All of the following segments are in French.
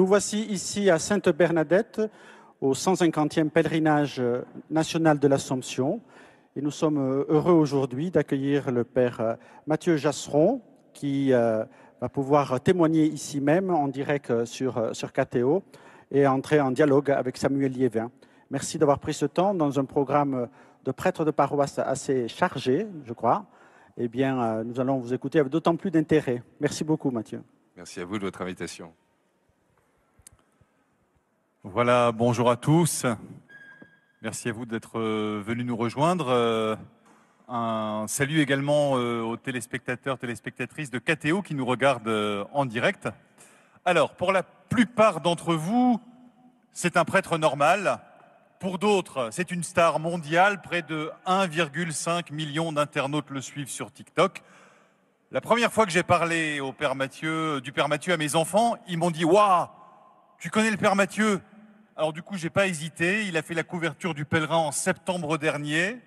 Nous voici ici à Sainte-Bernadette, au 150e pèlerinage national de l'Assomption. Et nous sommes heureux aujourd'hui d'accueillir le Père Mathieu Jasseron, qui euh, va pouvoir témoigner ici même en direct sur, sur KTO et entrer en dialogue avec Samuel Liévin. Merci d'avoir pris ce temps dans un programme de prêtres de paroisse assez chargé, je crois. Eh bien, euh, nous allons vous écouter avec d'autant plus d'intérêt. Merci beaucoup, Mathieu. Merci à vous de votre invitation. Voilà, bonjour à tous. Merci à vous d'être euh, venus nous rejoindre. Euh, un salut également euh, aux téléspectateurs, téléspectatrices de KTO qui nous regardent en direct. Alors, pour la plupart d'entre vous, c'est un prêtre normal. Pour d'autres, c'est une star mondiale. Près de 1,5 million d'internautes le suivent sur TikTok. La première fois que j'ai parlé au père Mathieu, du père Mathieu à mes enfants, ils m'ont dit Waouh, tu connais le père Mathieu alors du coup, j'ai pas hésité. Il a fait la couverture du pèlerin en septembre dernier.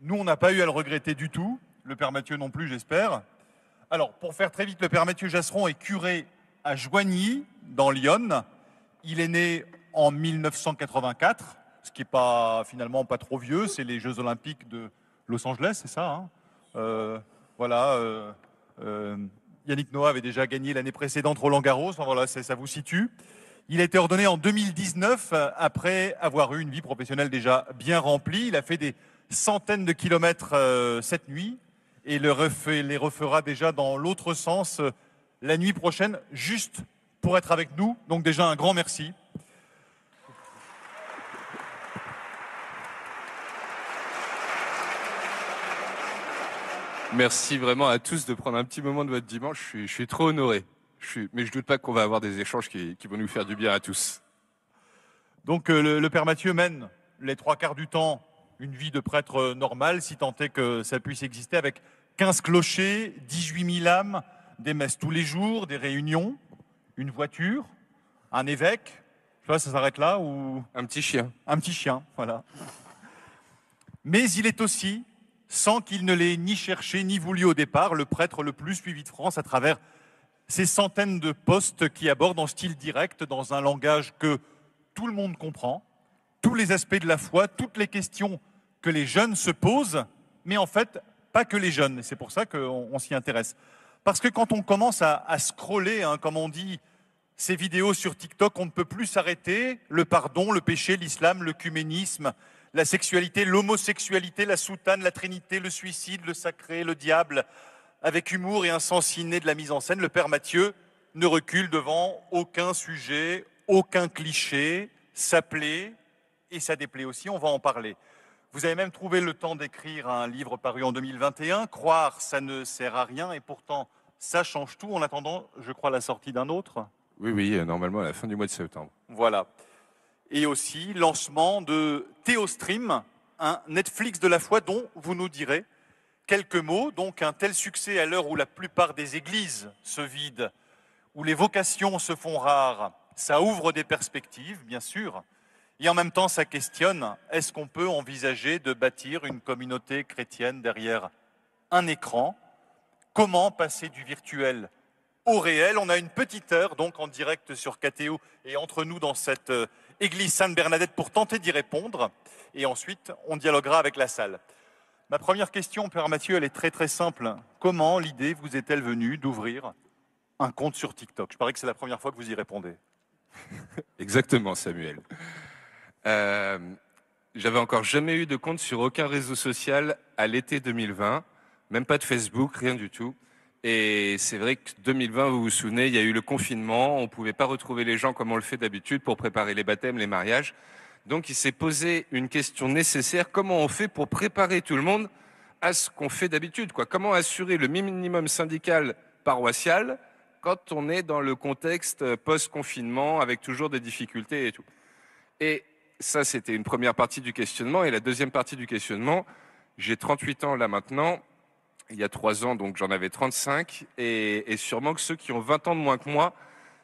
Nous, on n'a pas eu à le regretter du tout. Le père Mathieu non plus, j'espère. Alors, pour faire très vite, le père Mathieu Jasseron est curé à Joigny, dans l'Yonne. Il est né en 1984, ce qui n'est pas finalement pas trop vieux. C'est les Jeux Olympiques de Los Angeles, c'est ça. Hein. Euh, voilà. Euh, euh, Yannick Noah avait déjà gagné l'année précédente Roland Garros. Enfin, voilà, ça vous situe. Il a été ordonné en 2019 euh, après avoir eu une vie professionnelle déjà bien remplie. Il a fait des centaines de kilomètres euh, cette nuit et le refait, les refera déjà dans l'autre sens euh, la nuit prochaine, juste pour être avec nous. Donc déjà un grand merci. Merci vraiment à tous de prendre un petit moment de votre dimanche. je suis trop honoré mais je ne doute pas qu'on va avoir des échanges qui, vont nous faire du bien à tous. Donc euh, le, Père Mathieu mène les trois quarts du temps une vie de prêtre euh, normal, si tant est que ça puisse exister, avec 15 clochers, 18 000 âmes, des messes tous les jours, des réunions, une voiture, un évêque. Je ça s'arrête là ou... Un petit chien. Un petit chien, voilà. Mais il est aussi, sans qu'il ne l'ait ni cherché ni voulu au départ, le prêtre le plus suivi de France à travers ces centaines de postes qui abordent en style direct, dans un langage que tout le monde comprend, tous les aspects de la foi, toutes les questions que les jeunes se posent, mais en fait, pas que les jeunes. C'est pour ça qu'on s'y intéresse. Parce que quand on commence à, scroller, hein, comme on dit, ces vidéos sur TikTok, on ne peut plus s'arrêter. Le pardon, le péché, l'islam, le cuménisme, la sexualité, l'homosexualité, la soutane, la trinité, le suicide, le sacré, le diable, avec humour et un sens inné de la mise en scène, le père Mathieu ne recule devant aucun sujet, aucun cliché. Ça plaît et ça déplaît aussi, on va en parler. Vous avez même trouvé le temps d'écrire un livre paru en 2021, Croire, ça ne sert à rien, et pourtant, ça change tout en attendant, je crois, la sortie d'un autre. Oui, oui, euh, normalement à la fin du mois de septembre. Voilà. Et aussi, lancement de Théostream, un Netflix de la foi dont vous nous direz Quelques mots, donc un tel succès à l'heure où la plupart des églises se vident, où les vocations se font rares, ça ouvre des perspectives, bien sûr, et en même temps ça questionne, est-ce qu'on peut envisager de bâtir une communauté chrétienne derrière un écran Comment passer du virtuel au réel. On a une petite heure donc en direct sur KTO et entre nous dans cette euh, église Sainte-Bernadette pour tenter d'y répondre. Et ensuite, on dialoguera avec la salle. Ma première question, Père Mathieu, elle est très très simple. Comment l'idée vous est-elle venue d'ouvrir un compte sur TikTok Je parie que c'est la première fois que vous y répondez. Exactement, Samuel. Euh, j'avais encore jamais eu de compte sur aucun réseau social à l'été 2020, même pas de Facebook, rien du tout. Et c'est vrai que 2020, vous vous souvenez, il y a eu le confinement, on ne pouvait pas retrouver les gens comme on le fait d'habitude pour préparer les baptêmes, les mariages. Donc il s'est posé une question nécessaire, comment on fait pour préparer tout le monde à ce qu'on fait d'habitude Comment assurer le minimum syndical paroissial quand on est dans le contexte euh, post-confinement avec toujours des difficultés et tout Et ça, c'était une première partie du questionnement. Et la deuxième partie du questionnement, j'ai 38 ans là maintenant. Il y a trois ans, donc j'en avais 35. et sûrement que ceux qui ont 20 ans de moins que moi,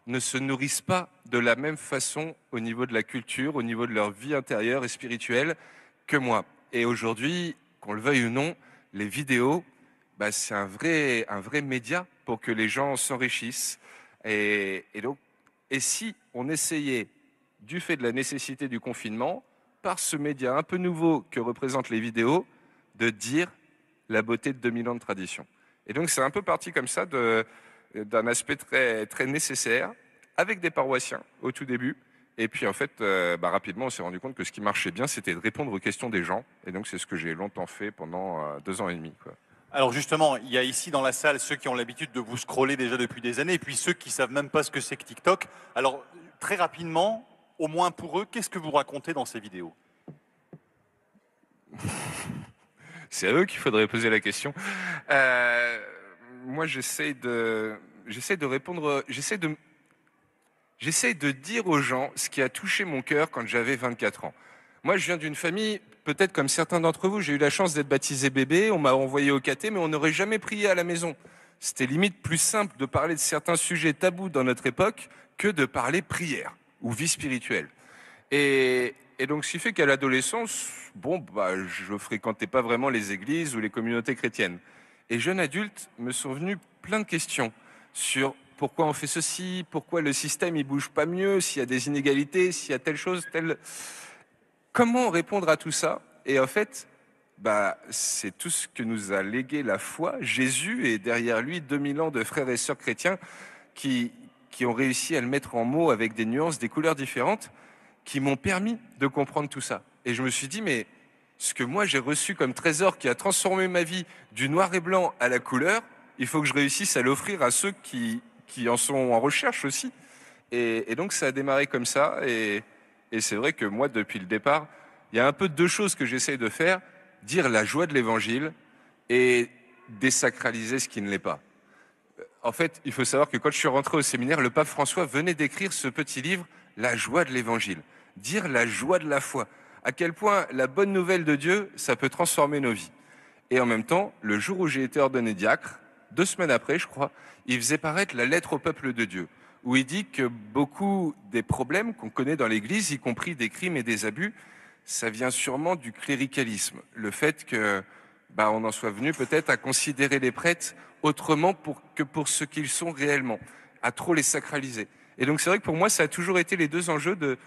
ne se nourrissent pas de la même façon au niveau de la culture, au niveau de leur vie intérieure et spirituelle que moi. Et aujourd'hui, qu'on le veuille ou non, les vidéos, bah, c'est un vrai, un vrai média pour que les gens s'enrichissent. Et, et, donc, et si on essayait, du fait de la nécessité du confinement, par ce média un peu nouveau que représentent les vidéos, de dire la beauté de 2000 ans de tradition. Et donc, c'est un peu parti comme ça de, euh, d'un aspect très, très nécessaire avec des paroissiens au tout début. Et puis en fait, euh, bah, rapidement, on s'est rendu compte que ce qui marchait bien, c'était de répondre aux questions des gens. Et donc c'est ce que j'ai longtemps fait pendant euh, deux ans et demi. Alors justement, il y a ici dans la salle ceux qui ont l'habitude de vous scroller déjà depuis des années, et puis ceux qui savent même pas ce que c'est que TikTok. Alors très rapidement, au moins pour eux, qu'est-ce que vous racontez dans ces vidéos C'est à eux qu'il faudrait poser la question. Euh moi, j'essaie de, j'essaie de répondre, j'essaie de, de dire aux gens ce qui a touché mon cœur quand j'avais 24 ans. Moi, je viens d'une famille, peut-être comme certains d'entre vous, j'ai eu la chance d'être baptisé bébé, on m'a envoyé au caté, mais on n'aurait jamais prié à la maison. C'était limite plus simple de parler de certains sujets tabous dans notre époque que de parler prière ou vie spirituelle. Et, et donc, ce qui fait qu'à l'adolescence, bon, bah, je fréquentais pas vraiment les églises ou les communautés chrétiennes et jeunes adultes, me sont venus plein de questions sur pourquoi on fait ceci, pourquoi le système ne bouge pas mieux, s'il y a des inégalités, s'il y a telle chose, telle... Comment répondre à tout ça Et en fait, bah, c'est tout ce que nous a légué la foi, Jésus, et derrière lui, 2000 ans de frères et sœurs chrétiens qui, qui ont réussi à le mettre en mots avec des nuances, des couleurs différentes, qui m'ont permis de comprendre tout ça. Et je me suis dit, mais ce que moi j'ai reçu comme trésor qui a transformé ma vie du noir et blanc à la couleur, il faut que je réussisse à l'offrir à ceux qui, en sont en recherche aussi. Et, donc ça a démarré comme ça. Et, et c'est vrai que moi, depuis le départ, il y a un peu deux choses que j'essaye de faire dire la joie de l'évangile et désacraliser ce qui ne l'est pas. En fait, il faut savoir que quand je suis rentré au séminaire, le pape François venait d'écrire ce petit livre, La joie de l'évangile. Dire la joie de la foi, à quel point la bonne nouvelle de Dieu, ça peut transformer nos vies. Et en même temps, le jour où j'ai été ordonné diacre, deux semaines après, je crois, il faisait paraître la lettre au peuple de Dieu, où il dit que beaucoup des problèmes qu'on connaît dans l'Église, y compris des crimes et des abus, ça vient sûrement du cléricalisme, le fait que bah, on en soit venu peut-être à considérer les prêtres autrement que pour ce qu'ils sont réellement, à trop les sacraliser. Et donc c'est vrai que pour moi, ça a toujours été les deux enjeux de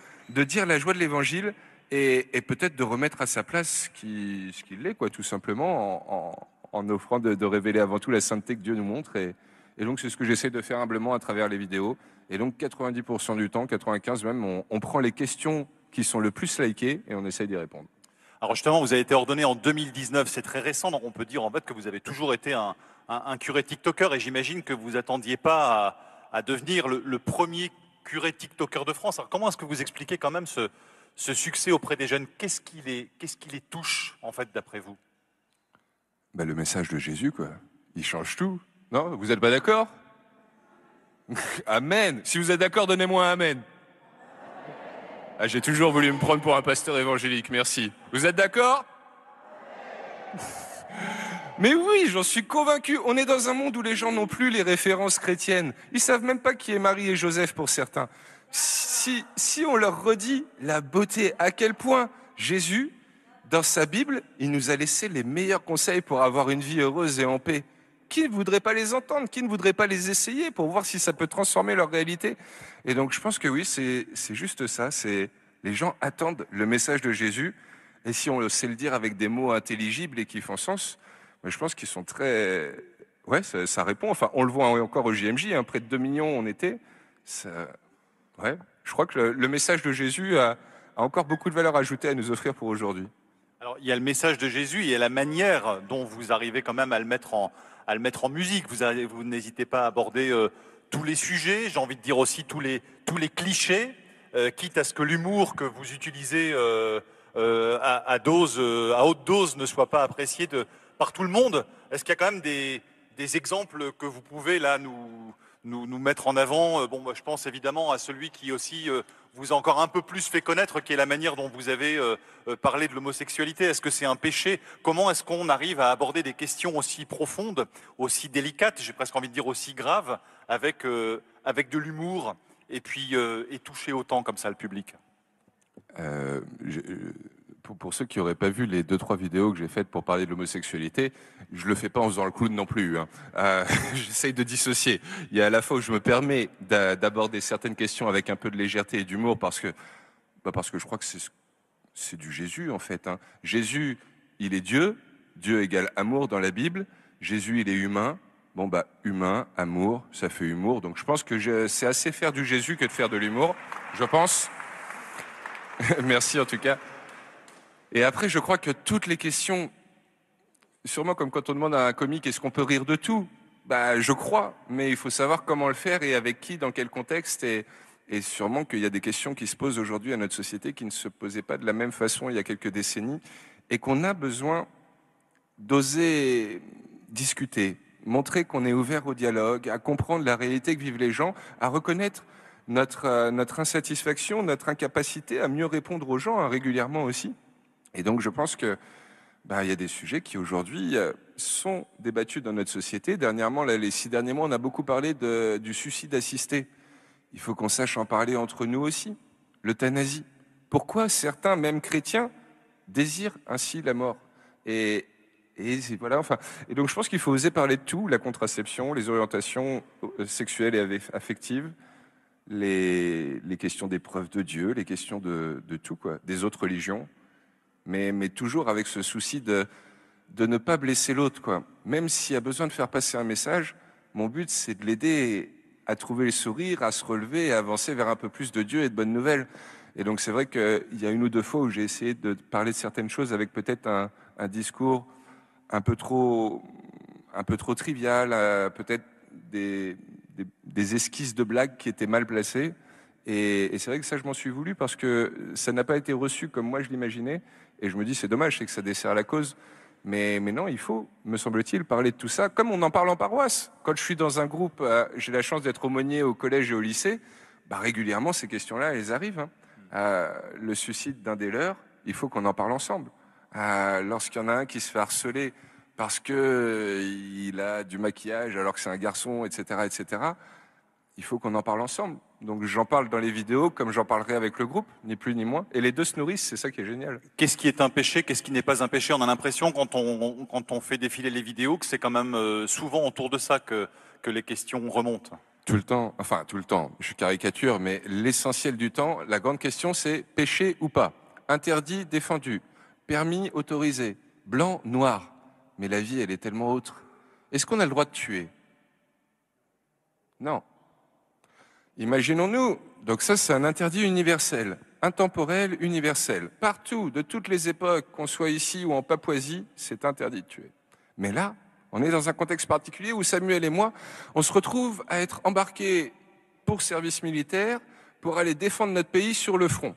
dire la joie de l'Évangile, et, peut-être de remettre à sa place ce qu'il est, quoi, tout simplement, en, offrant de, révéler avant tout la sainteté que Dieu nous montre. Et, et donc, c'est ce que j'essaie de faire humblement à travers les vidéos. Et donc, 90% du temps, 95 même, on, prend les questions qui sont le plus likées et on essaye d'y répondre. Alors justement, vous avez été ordonné en 2019, c'est très récent, donc on peut dire en fait que vous avez toujours été un, curé TikToker et j'imagine que vous attendiez pas à, devenir le, le, premier curé TikToker de France. Alors comment est-ce que vous expliquez quand même ce, ce succès auprès des jeunes, qu'est-ce qui les, touche, en fait, d'après vous ben, Le message de Jésus, quoi. Il change tout. Non Vous n'êtes pas d'accord Amen. Si vous êtes d'accord, donnez-moi un Amen. Ah, j'ai toujours voulu me prendre pour un pasteur évangélique, merci. Vous êtes d'accord Mais oui, j'en suis convaincu. On est dans un monde où les gens n'ont plus les références chrétiennes. Ils savent même pas qui est Marie et Joseph pour certains si, si on leur redit la beauté, à quel point Jésus, dans sa Bible, il nous a laissé les meilleurs conseils pour avoir une vie heureuse et en paix. Qui ne voudrait pas les entendre Qui ne voudrait pas les essayer pour voir si ça peut transformer leur réalité Et donc je pense que oui, c'est juste ça. C'est Les gens attendent le message de Jésus. Et si on sait le dire avec des mots intelligibles et qui font sens, je pense qu'ils sont très... Ouais, ça, répond. Enfin, on le voit encore au JMJ, hein, près de 2 millions on était. Ça, je crois que le, message de Jésus a, encore beaucoup de valeur ajoutée à nous offrir pour aujourd'hui. Alors, il y a le message de Jésus, et la manière dont vous arrivez quand même à le mettre en, mettre en musique. Vous, n'hésitez pas à aborder euh, tous les sujets, j'ai envie de dire aussi tous les, tous les clichés, euh, quitte à ce que l'humour que vous utilisez euh, à, dose, à haute dose ne soit pas apprécié par tout le monde. Est-ce qu'il y a quand même des, des exemples que vous pouvez là nous, nous, mettre en avant. Euh, bon, moi, bah, je pense évidemment à celui qui aussi euh, vous a encore un peu plus fait connaître, qui est la manière dont vous avez euh, parlé de l'homosexualité. Est-ce que c'est un péché Comment est-ce qu'on arrive à aborder des questions aussi profondes, aussi délicates, j'ai presque envie de dire aussi graves, avec, avec de l'humour et puis et toucher autant comme ça le public je, pour, ceux qui n'auraient pas vu les deux trois vidéos que j'ai faites pour parler de l'homosexualité, je le fais pas en faisant le clown non plus. Hein. Euh, j'essaye de dissocier. Il y a à la fois où je me permets d'aborder certaines questions avec un peu de légèreté et d'humour parce que bah, parce que je crois que c'est du Jésus en fait. Hein. Jésus, il est Dieu. Dieu égale amour dans la Bible. Jésus, il est humain. Bon bah humain, amour, ça fait humour. Donc je pense que c'est assez faire du Jésus que de faire de l'humour. Je pense. Merci en tout cas. Et après, je crois que toutes les questions, sûrement comme quand on demande à un comique est-ce qu'on peut rire de tout bah, Je crois, mais il faut savoir comment le faire et avec qui, dans quel contexte. Et, sûrement qu'il y a des questions qui se posent aujourd'hui à notre société qui ne se posaient pas de la même façon il y a quelques décennies et qu'on a besoin d'oser discuter, montrer qu'on est ouvert au dialogue, à comprendre la réalité que vivent les gens, à reconnaître notre, euh, notre insatisfaction, notre incapacité à mieux répondre aux gens hein, régulièrement aussi. Et donc je pense que bah, il y a des sujets qui aujourd'hui euh, sont débattus dans notre société. Dernièrement, les six derniers mois, on a beaucoup parlé du suicide assisté. Il faut qu'on sache en parler entre nous aussi. L'euthanasie. Pourquoi certains, même chrétiens, désirent ainsi la mort et, voilà, enfin, et donc je pense qu'il faut oser parler de tout la contraception, les orientations euh, sexuelles et affectives, les, les questions des preuves de Dieu, les questions de, de tout, quoi, des autres religions mais, toujours avec ce souci de, de ne pas blesser l'autre. quoi. Même s'il y a besoin de faire passer un message, mon but, c'est de l'aider à trouver le sourire, à se relever à avancer vers un peu plus de Dieu et de bonnes nouvelles. Et donc, c'est vrai qu'il y a une ou deux fois où j'ai essayé de parler de certaines choses avec peut-être un, discours un peu trop, un peu trop trivial, euh, peut-être des, des, esquisses de blagues qui étaient mal placées. et c'est vrai que ça, je m'en suis voulu parce que ça n'a pas été reçu comme moi je l'imaginais. Et je me dis, c'est dommage, c'est que ça dessert la cause. Mais, mais non, il faut, me semble-t-il, parler de tout ça, comme on en parle en paroisse. Quand je suis dans un groupe, euh, j'ai la chance d'être aumônier au collège et au lycée, bah, régulièrement, ces questions-là, elles arrivent. Hein. Euh, le suicide d'un des leurs, il faut qu'on en parle ensemble. Euh, lorsqu'il y en a un qui se fait harceler parce que il a du maquillage alors que c'est un garçon, etc., etc., il faut qu'on en parle ensemble. Donc j'en parle dans les vidéos comme j'en parlerai avec le groupe, ni plus ni moins. Et les deux se nourrissent, c'est ça qui est génial. Qu'est-ce qui est un péché, qu'est-ce qui n'est pas un péché On a l'impression quand on, quand on fait défiler les vidéos que c'est quand même euh, souvent autour de ça que, que les questions remontent. Tout le temps, enfin tout le temps, je caricature, mais l'essentiel du temps, la grande question c'est péché ou pas Interdit, défendu, permis, autorisé, blanc, noir. Mais la vie, elle est tellement autre. Est-ce qu'on a le droit de tuer Non. Imaginons-nous, donc ça c'est un interdit universel, intemporel, universel. Partout, de toutes les époques, qu'on soit ici ou en Papouasie, c'est interdit de tuer. Mais là, on est dans un contexte particulier où Samuel et moi, on se retrouve à être embarqués pour service militaire, pour aller défendre notre pays sur le front.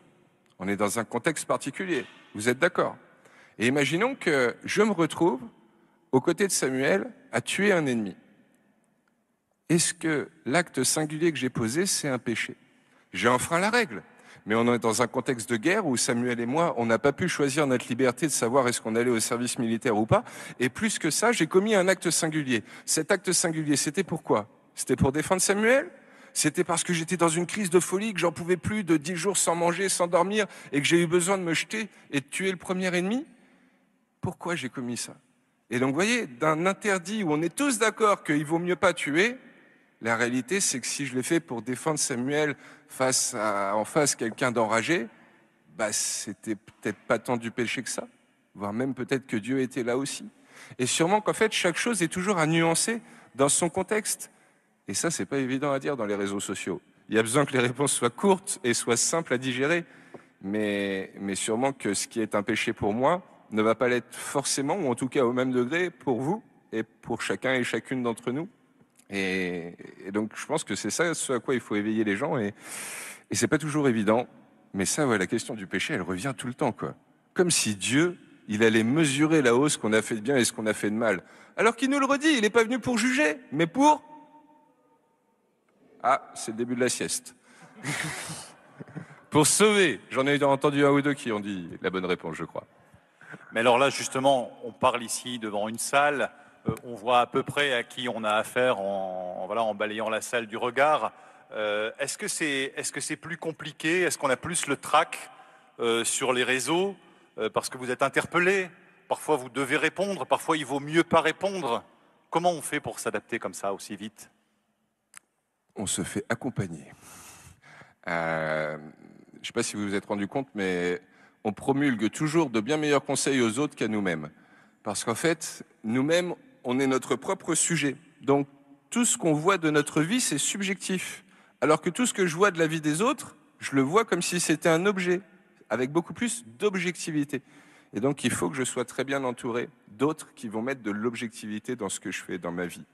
On est dans un contexte particulier, vous êtes d'accord Et imaginons que je me retrouve aux côtés de Samuel à tuer un ennemi est-ce que l'acte singulier que j'ai posé, c'est un péché J'ai enfreint la règle. Mais on est dans un contexte de guerre où Samuel et moi, on n'a pas pu choisir notre liberté de savoir est-ce qu'on allait au service militaire ou pas. Et plus que ça, j'ai commis un acte singulier. Cet acte singulier, c'était pourquoi C'était pour défendre Samuel c'était parce que j'étais dans une crise de folie, que j'en pouvais plus de dix jours sans manger, sans dormir, et que j'ai eu besoin de me jeter et de tuer le premier ennemi. Pourquoi j'ai commis ça Et donc, vous voyez, d'un interdit où on est tous d'accord qu'il vaut mieux pas tuer, la réalité, c'est que si je l'ai fait pour défendre Samuel face à, en face quelqu'un d'enragé, bah, c'était peut-être pas tant du péché que ça, voire même peut-être que Dieu était là aussi. Et sûrement qu'en fait, chaque chose est toujours à nuancer dans son contexte. Et ça, c'est pas évident à dire dans les réseaux sociaux. Il y a besoin que les réponses soient courtes et soient simples à digérer. Mais, mais sûrement que ce qui est un péché pour moi ne va pas l'être forcément, ou en tout cas au même degré, pour vous et pour chacun et chacune d'entre nous. Et, donc, je pense que c'est ça ce à quoi il faut éveiller les gens. Et, et c'est pas toujours évident. Mais ça, la question du péché, elle revient tout le temps, quoi. Comme si Dieu, il allait mesurer la hausse qu'on a fait de bien et ce qu'on a fait de mal. Alors qu'il nous le redit, il n'est pas venu pour juger, mais pour. Ah, c'est le début de la sieste. pour sauver. J'en ai entendu un ou deux qui ont dit la bonne réponse, je crois. Mais alors là, justement, on parle ici devant une salle euh, on voit à peu près à qui on a affaire en, balayant la salle du regard. Euh, est-ce que c'est plus compliqué Est-ce qu'on a plus le trac euh, sur les réseaux parce que vous êtes interpellé Parfois vous devez répondre, parfois il vaut mieux pas répondre. Comment on fait pour s'adapter comme ça aussi vite On se fait accompagner. je ne sais pas si vous vous êtes rendu compte, mais on promulgue toujours de bien meilleurs conseils aux autres qu'à nous-mêmes. Parce qu'en fait, nous-mêmes, on est notre propre sujet. Donc tout ce qu'on voit de notre vie, c'est subjectif. Alors que tout ce que je vois de la vie des autres, je le vois comme si c'était un objet, avec beaucoup plus d'objectivité. Et donc il faut que je sois très bien entouré d'autres qui vont mettre de l'objectivité dans ce que je fais, dans ma vie.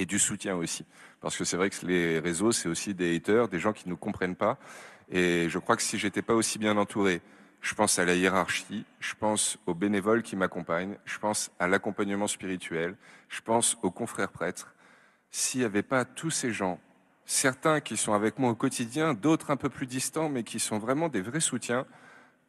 Et du soutien aussi. Parce que c'est vrai que les réseaux, c'est aussi des haters, des gens qui ne comprennent pas. Et je crois que si j'étais pas aussi bien entouré, je pense à la hiérarchie, je pense aux bénévoles qui m'accompagnent, je pense à l'accompagnement spirituel, je pense aux confrères prêtres. S'il n'y avait pas tous ces gens, certains qui sont avec moi au quotidien, d'autres un peu plus distants, mais qui sont vraiment des vrais soutiens,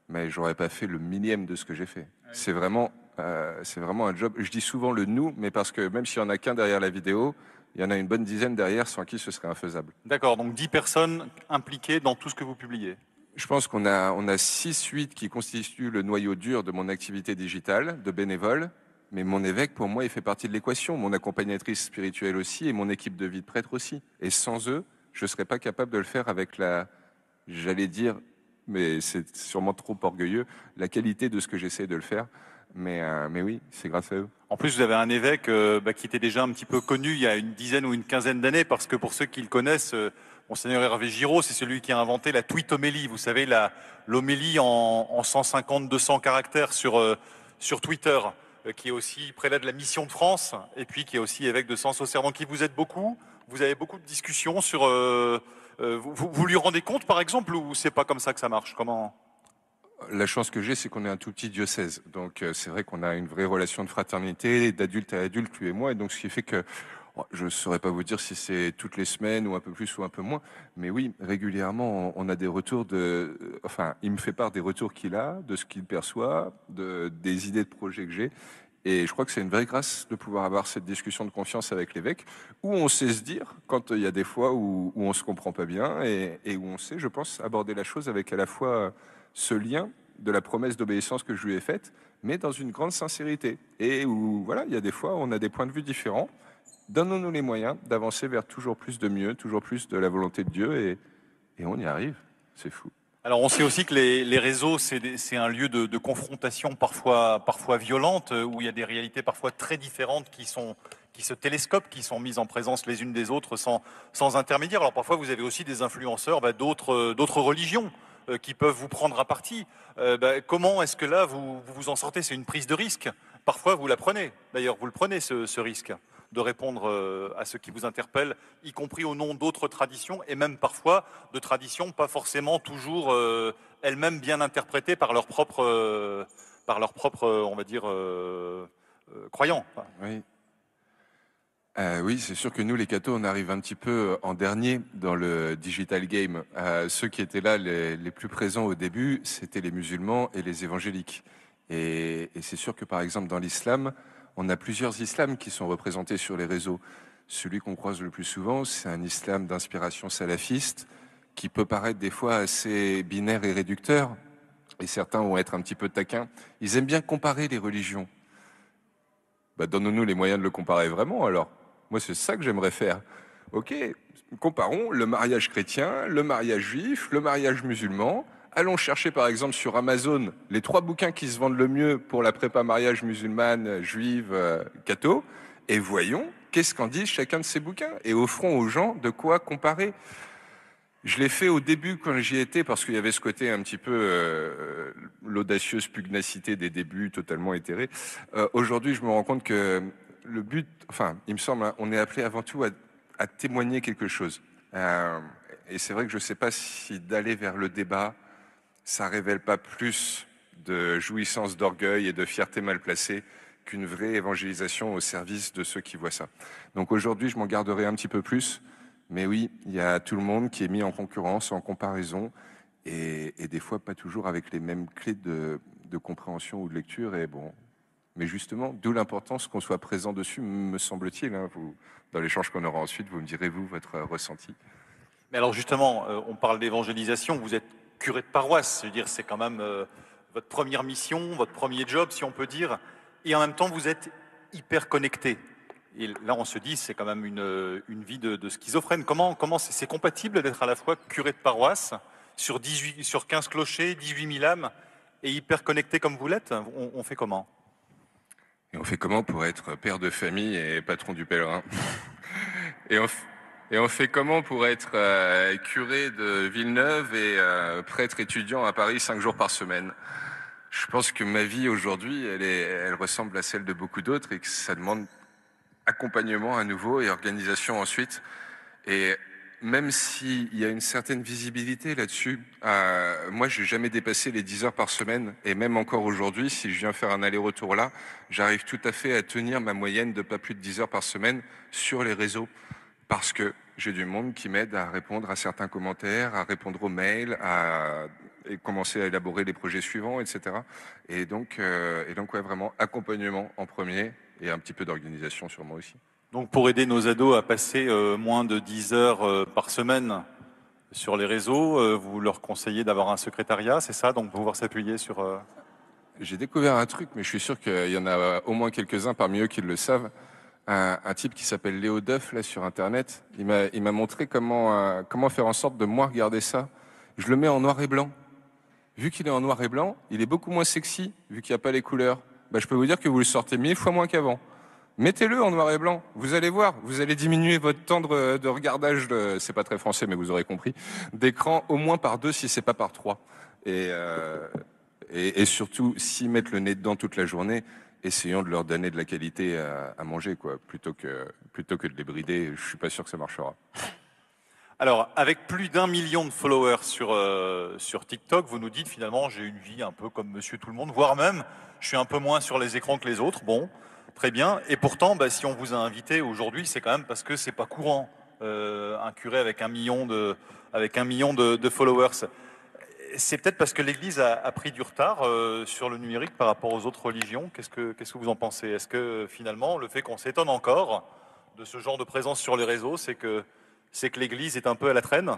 mais j'aurais pas fait le millième de ce que j'ai fait. C'est vraiment, euh, vraiment un job. Je dis souvent le nous, mais parce que même s'il y en a qu'un derrière la vidéo, il y en a une bonne dizaine derrière sans qui ce serait infaisable. D'accord, donc dix personnes impliquées dans tout ce que vous publiez je pense qu'on a, on a six suites qui constituent le noyau dur de mon activité digitale, de bénévole. Mais mon évêque, pour moi, il fait partie de l'équation. Mon accompagnatrice spirituelle aussi et mon équipe de vie de prêtre aussi. Et sans eux, je ne serais pas capable de le faire avec la, j'allais dire, mais c'est sûrement trop orgueilleux, la qualité de ce que j'essaie de le faire. Mais, euh, mais oui, c'est grâce à eux. En plus, vous avez un évêque euh, bah, qui était déjà un petit peu connu il y a une dizaine ou une quinzaine d'années, parce que pour ceux qui le connaissent, euh, Monseigneur Hervé Giraud, c'est celui qui a inventé la tweet-homélie. Vous savez, l'homélie en, 150-200 caractères sur, euh, sur Twitter, euh, qui est aussi prélat de la mission de France, et puis qui est aussi évêque de sens au Donc, qui vous aide beaucoup. Vous avez beaucoup de discussions sur. Euh, vous, lui rendez compte, par exemple, ou c'est pas comme ça que ça marche Comment la chance que j'ai, c'est qu'on est un tout petit diocèse. Donc, c'est vrai qu'on a une vraie relation de fraternité, d'adulte à adulte, lui et moi. Et donc, ce qui fait que je ne saurais pas vous dire si c'est toutes les semaines ou un peu plus ou un peu moins, mais oui, régulièrement, on a des retours de. Euh, enfin, il me fait part des retours qu'il a, de ce qu'il perçoit, de, des idées de projets que j'ai. Et je crois que c'est une vraie grâce de pouvoir avoir cette discussion de confiance avec l'évêque, où on sait se dire quand il y a des fois où, on ne se comprend pas bien et, et, où on sait, je pense, aborder la chose avec à la fois ce lien de la promesse d'obéissance que je lui ai faite, mais dans une grande sincérité. Et où, voilà, il y a des fois où on a des points de vue différents. Donnons-nous les moyens d'avancer vers toujours plus de mieux, toujours plus de la volonté de Dieu, et, on y arrive. C'est fou. Alors on sait aussi que les, réseaux, c'est un lieu de, confrontation parfois, parfois violente, euh, où il y a des réalités parfois très différentes qui, se télescopent, qui sont mises en présence les unes des autres sans, sans intermédiaire. Alors parfois vous avez aussi des influenceurs bah, euh, d'autres religions euh, qui peuvent vous prendre à partie. Bah, comment est-ce que là vous vous, en sortez C'est une prise de risque. Parfois vous la prenez. D'ailleurs vous le prenez ce risque de répondre euh, à ce qui vous interpelle, y compris au nom d'autres traditions et même parfois de traditions pas forcément toujours euh, elles-mêmes bien interprétées par leurs propres, euh, par on va dire, croyants. Oui. c'est sûr que nous, les cathos, on arrive un petit peu en dernier dans le digital game. ceux qui étaient là les, plus présents au début, c'était les musulmans et les évangéliques. et c'est sûr que, par exemple, dans l'islam, on a plusieurs islams qui sont représentés sur les réseaux. Celui qu'on croise le plus souvent, c'est un islam d'inspiration salafiste qui peut paraître des fois assez binaire et réducteur, et certains vont être un petit peu taquins. Ils aiment bien comparer les religions. Bah, donnons-nous les moyens de le comparer vraiment alors. Moi, c'est ça que j'aimerais faire. Ok, comparons le mariage chrétien, le mariage juif, le mariage musulman, Allons chercher par exemple sur Amazon les trois bouquins qui se vendent le mieux pour la prépa mariage musulmane, juive, euh, catho, et voyons qu'est-ce qu'en disent chacun de ces bouquins, et offrons aux gens de quoi comparer. Je l'ai fait au début quand j'y étais parce qu'il y avait ce côté un petit peu euh, l'audacieuse pugnacité des débuts totalement éthérée. Euh, aujourd'hui, je me rends compte que le but, enfin, il me semble, hein, on est appelé avant tout à, à témoigner quelque chose. et c'est vrai que je ne sais pas si d'aller vers le débat, ça révèle pas plus de jouissance d'orgueil et de fierté mal placée qu'une vraie évangélisation au service de ceux qui voient ça. Donc aujourd'hui, je m'en garderai un petit peu plus, mais oui, il y a tout le monde qui est mis en concurrence, en comparaison, et, des fois pas toujours avec les mêmes clés de, compréhension ou de lecture, et bon. Mais justement, d'où l'importance qu'on soit présent dessus, me semble-t-il. Hein. dans l'échange qu'on aura ensuite, vous me direz, vous, votre ressenti. Mais alors justement, euh, on parle d'évangélisation, vous êtes curé de paroisse. dire, c'est quand même euh, votre première mission, votre premier job, si on peut dire. Et en même temps, vous êtes hyper connecté. Et là, on se dit, c'est quand même une, euh, vie de, schizophrène. Comment comment c'est compatible d'être à la fois curé de paroisse sur sur 15 clochers, 18 000 âmes et hyper connecté comme vous l'êtes on, on fait comment Et on fait comment pour être père de famille et patron du pèlerin Et on, et on fait comment pour être euh, curé de Villeneuve et euh, prêtre étudiant à Paris cinq jours par semaine Je pense que ma vie aujourd'hui, elle, elle ressemble à celle de beaucoup d'autres et que ça demande accompagnement à nouveau et organisation ensuite. Et même s'il y a une certaine visibilité là-dessus, euh, moi, je n'ai jamais dépassé les 10 heures par semaine. Et même encore aujourd'hui, si je viens faire un aller-retour là, j'arrive tout à fait à tenir ma moyenne de pas plus de 10 heures par semaine sur les réseaux parce que j'ai du monde qui m'aide à répondre à certains commentaires, à répondre aux mails, à commencer à élaborer les projets suivants, etc. Et donc, euh, et donc ouais, vraiment accompagnement en premier et un petit peu d'organisation sur moi aussi. Donc pour aider nos ados à passer euh, moins de 10 heures euh, par semaine sur les réseaux, vous leur conseillez d'avoir un secrétariat, c'est ça Donc pouvoir s'appuyer sur... J'ai découvert un truc, mais je suis sûr qu'il y en a au moins quelques-uns parmi eux qui le savent un, type qui s'appelle Léo Duff là sur internet. Il m'a montré euh, comment, faire en sorte de moi regarder ça. Je le mets en noir et blanc. Vu qu'il est en noir et blanc, il est beaucoup moins sexy, vu qu'il n'y a pas les couleurs. Bah, je peux vous dire que vous le sortez mille fois moins qu'avant. Mettez-le en noir et blanc. Vous allez voir, vous allez diminuer votre temps de, euh, de regardage, c'est pas très français, mais vous aurez compris, d'écran au moins par deux, si c'est pas par trois. Et, euh, surtout, s'y mettre le nez dedans toute la journée, essayons de leur donner de la qualité à, manger, quoi, plutôt que, plutôt que de les brider. Je suis pas sûr que ça marchera. Alors, avec plus d'un million de followers sur, euh, sur TikTok, vous nous dites finalement, j'ai une vie un peu comme monsieur tout le monde, voire même, je suis un peu moins sur les écrans que les autres. Bon, très bien. Et pourtant, bah, si on vous a invité aujourd'hui, c'est quand même parce que c'est pas courant, euh, un curé avec un million de, avec un million de followers c'est peut-être parce que l'Église a, pris du retard euh, sur le numérique par rapport aux autres religions. Qu'est-ce que, vous en pensez Est-ce que finalement, le fait qu'on s'étonne encore de ce genre de présence sur les réseaux, c'est que, l'Église est un peu à la traîne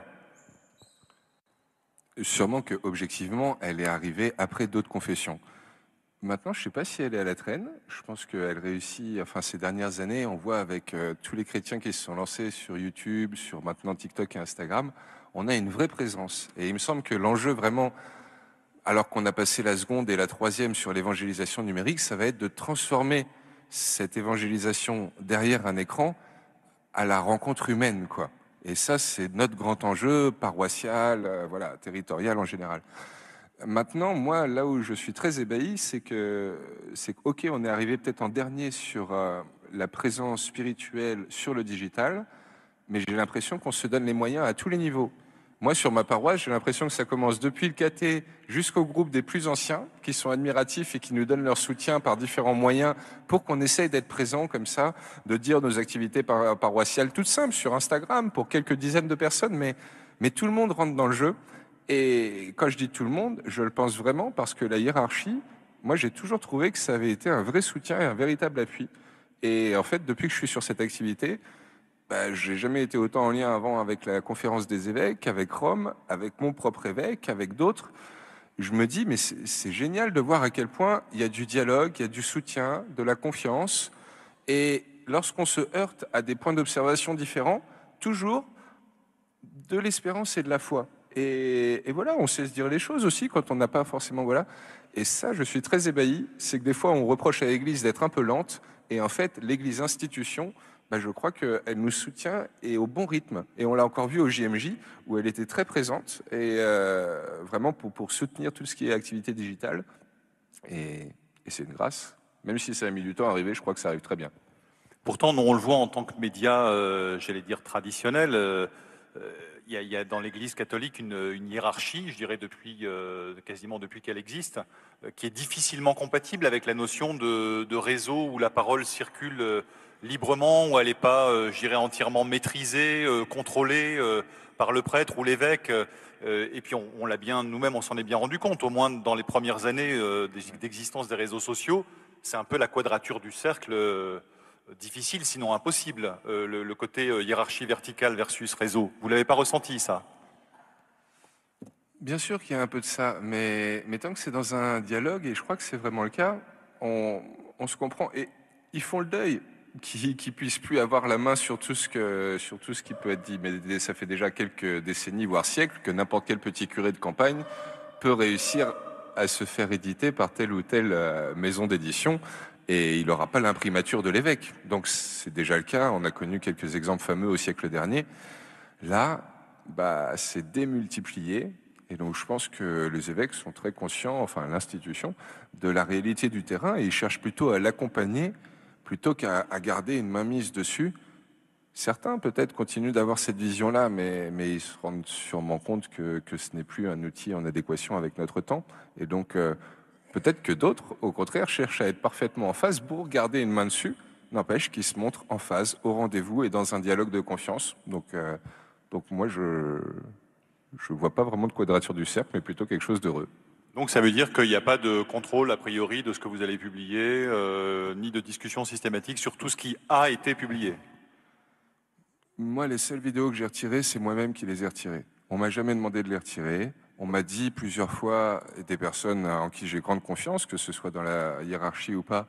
Sûrement que, objectivement, elle est arrivée après d'autres confessions. Maintenant, je ne sais pas si elle est à la traîne. Je pense qu'elle réussit. Enfin, ces dernières années, on voit avec euh, tous les chrétiens qui se sont lancés sur YouTube, sur maintenant TikTok et Instagram, on a une vraie présence. Et il me semble que l'enjeu vraiment, alors qu'on a passé la seconde et la troisième sur l'évangélisation numérique, ça va être de transformer cette évangélisation derrière un écran à la rencontre humaine, quoi. Et ça, c'est notre grand enjeu paroissial, euh, voilà, territorial en général. Maintenant, moi, là où je suis très ébahi, c'est que, c'est ok, on est arrivé peut-être en dernier sur euh, la présence spirituelle sur le digital, mais j'ai l'impression qu'on se donne les moyens à tous les niveaux. Moi, sur ma paroisse, j'ai l'impression que ça commence depuis le caté jusqu'au groupe des plus anciens, qui sont admiratifs et qui nous donnent leur soutien par différents moyens pour qu'on essaye d'être présent comme ça, de dire nos activités paroissiales toutes simples sur Instagram pour quelques dizaines de personnes, mais, mais tout le monde rentre dans le jeu. Et quand je dis tout le monde, je le pense vraiment parce que la hiérarchie, moi, j'ai toujours trouvé que ça avait été un vrai soutien et un véritable appui. Et en fait, depuis que je suis sur cette activité, bah, j'ai jamais été autant en lien avant avec la conférence des évêques, avec Rome, avec mon propre évêque, avec d'autres. Je me dis, mais c'est génial de voir à quel point il y a du dialogue, il y a du soutien, de la confiance. Et lorsqu'on se heurte à des points d'observation différents, toujours de l'espérance et de la foi. Et, et, voilà, on sait se dire les choses aussi quand on n'a pas forcément. Voilà. Et ça, je suis très ébahi. C'est que des fois, on reproche à l'Église d'être un peu lente. Et en fait, l'Église institution, bah, je crois qu'elle nous soutient et au bon rythme. Et on l'a encore vu au JMJ, où elle était très présente, et euh, vraiment pour, pour, soutenir tout ce qui est activité digitale. Et, c'est une grâce. Même si ça a mis du temps à arriver, je crois que ça arrive très bien. Pourtant, on le voit en tant que média, euh, j'allais dire traditionnel. Euh, il y, a, dans l'Église catholique une, hiérarchie, je dirais depuis quasiment depuis qu'elle existe, qui est difficilement compatible avec la notion de, de réseau où la parole circule librement où elle n'est pas, euh, j'irais, entièrement maîtrisée, euh, contrôlée euh, par le prêtre ou l'évêque. et puis on, l'a bien, nous-mêmes, on s'en est bien rendu compte, au moins dans les premières années d'existence des réseaux sociaux, c'est un peu la quadrature du cercle difficile, sinon impossible, le, côté hiérarchie verticale versus réseau. Vous l'avez pas ressenti ça Bien sûr qu'il y a un peu de ça, mais, tant que c'est dans un dialogue, et je crois que c'est vraiment le cas, on, on se comprend. Et ils font le deuil qui, qui puisse plus avoir la main sur tout ce que sur tout ce qui peut être dit. Mais ça fait déjà quelques décennies voire siècles que n'importe quel petit curé de campagne peut réussir à se faire éditer par telle ou telle euh, maison d'édition et il n'aura pas l'imprimature de l'évêque. Donc c'est déjà le cas. On a connu quelques exemples fameux au siècle dernier. Là, bah, c'est démultiplié. Et donc je pense que les évêques sont très conscients, enfin l'institution, de la réalité du terrain et ils cherchent plutôt à l'accompagner plutôt qu'à garder une mise dessus. Certains peut-être continuent d'avoir cette vision-là, mais, mais, ils se rendent sûrement compte que, que ce n'est plus un outil en adéquation avec notre temps. Et donc euh, peut-être que d'autres, au contraire, cherchent à être parfaitement en phase pour garder une main dessus. N'empêche qu'ils se montrent en phase, au rendez-vous et dans un dialogue de confiance. Donc, euh, donc moi, je ne vois pas vraiment de quadrature du cercle, mais plutôt quelque chose d'heureux. Donc ça veut dire qu'il n'y a pas de contrôle a priori de ce que vous allez publier, euh, ni de discussion systématique sur tout ce qui a été publié. Moi, les seules vidéos que j'ai retirées, c'est moi-même qui les ai retirées. On m'a jamais demandé de les retirer. On m'a dit plusieurs fois, des personnes en qui j'ai grande confiance, que ce soit dans la hiérarchie ou pas,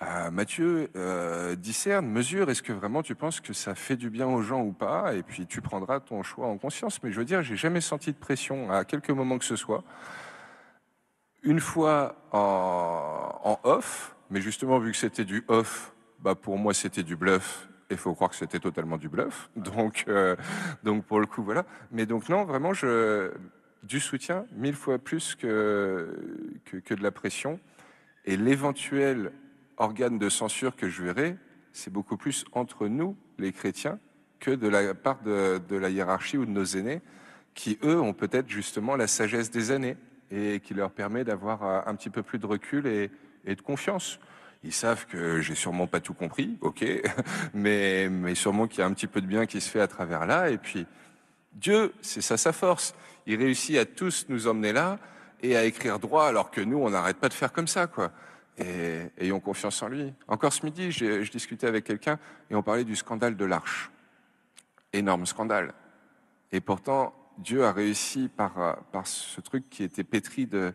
ah, Mathieu, euh, discerne, mesure, est-ce que vraiment tu penses que ça fait du bien aux gens ou pas Et puis tu prendras ton choix en conscience. Mais je veux dire, j'ai jamais senti de pression à quelques moments que ce soit. Une fois en, off, mais justement, vu que c'était du off, bah pour moi, c'était du bluff. Et faut croire que c'était totalement du bluff. Donc, euh, donc pour le coup, voilà. Mais donc non, vraiment, je, du soutien mille fois plus que, que, que de la pression. Et l'éventuel organe de censure que je verrai, c'est beaucoup plus entre nous, les chrétiens, que de la part de, de la hiérarchie ou de nos aînés, qui, eux, ont peut-être justement la sagesse des années et qui leur permet d'avoir euh, un petit peu plus de recul et, de confiance. Ils savent que j'ai sûrement pas tout compris, ok, mais, mais sûrement qu'il y a un petit peu de bien qui se fait à travers là. Et puis, Dieu, c'est ça sa force. Il réussit à tous nous emmener là et à écrire droit, alors que nous, on n'arrête pas de faire comme ça, quoi. Et ayons confiance en lui. Encore ce midi, je discutais avec quelqu'un et on parlait du scandale de l'Arche. Énorme scandale. Et pourtant, Dieu a réussi par, euh, par ce truc qui était pétri de,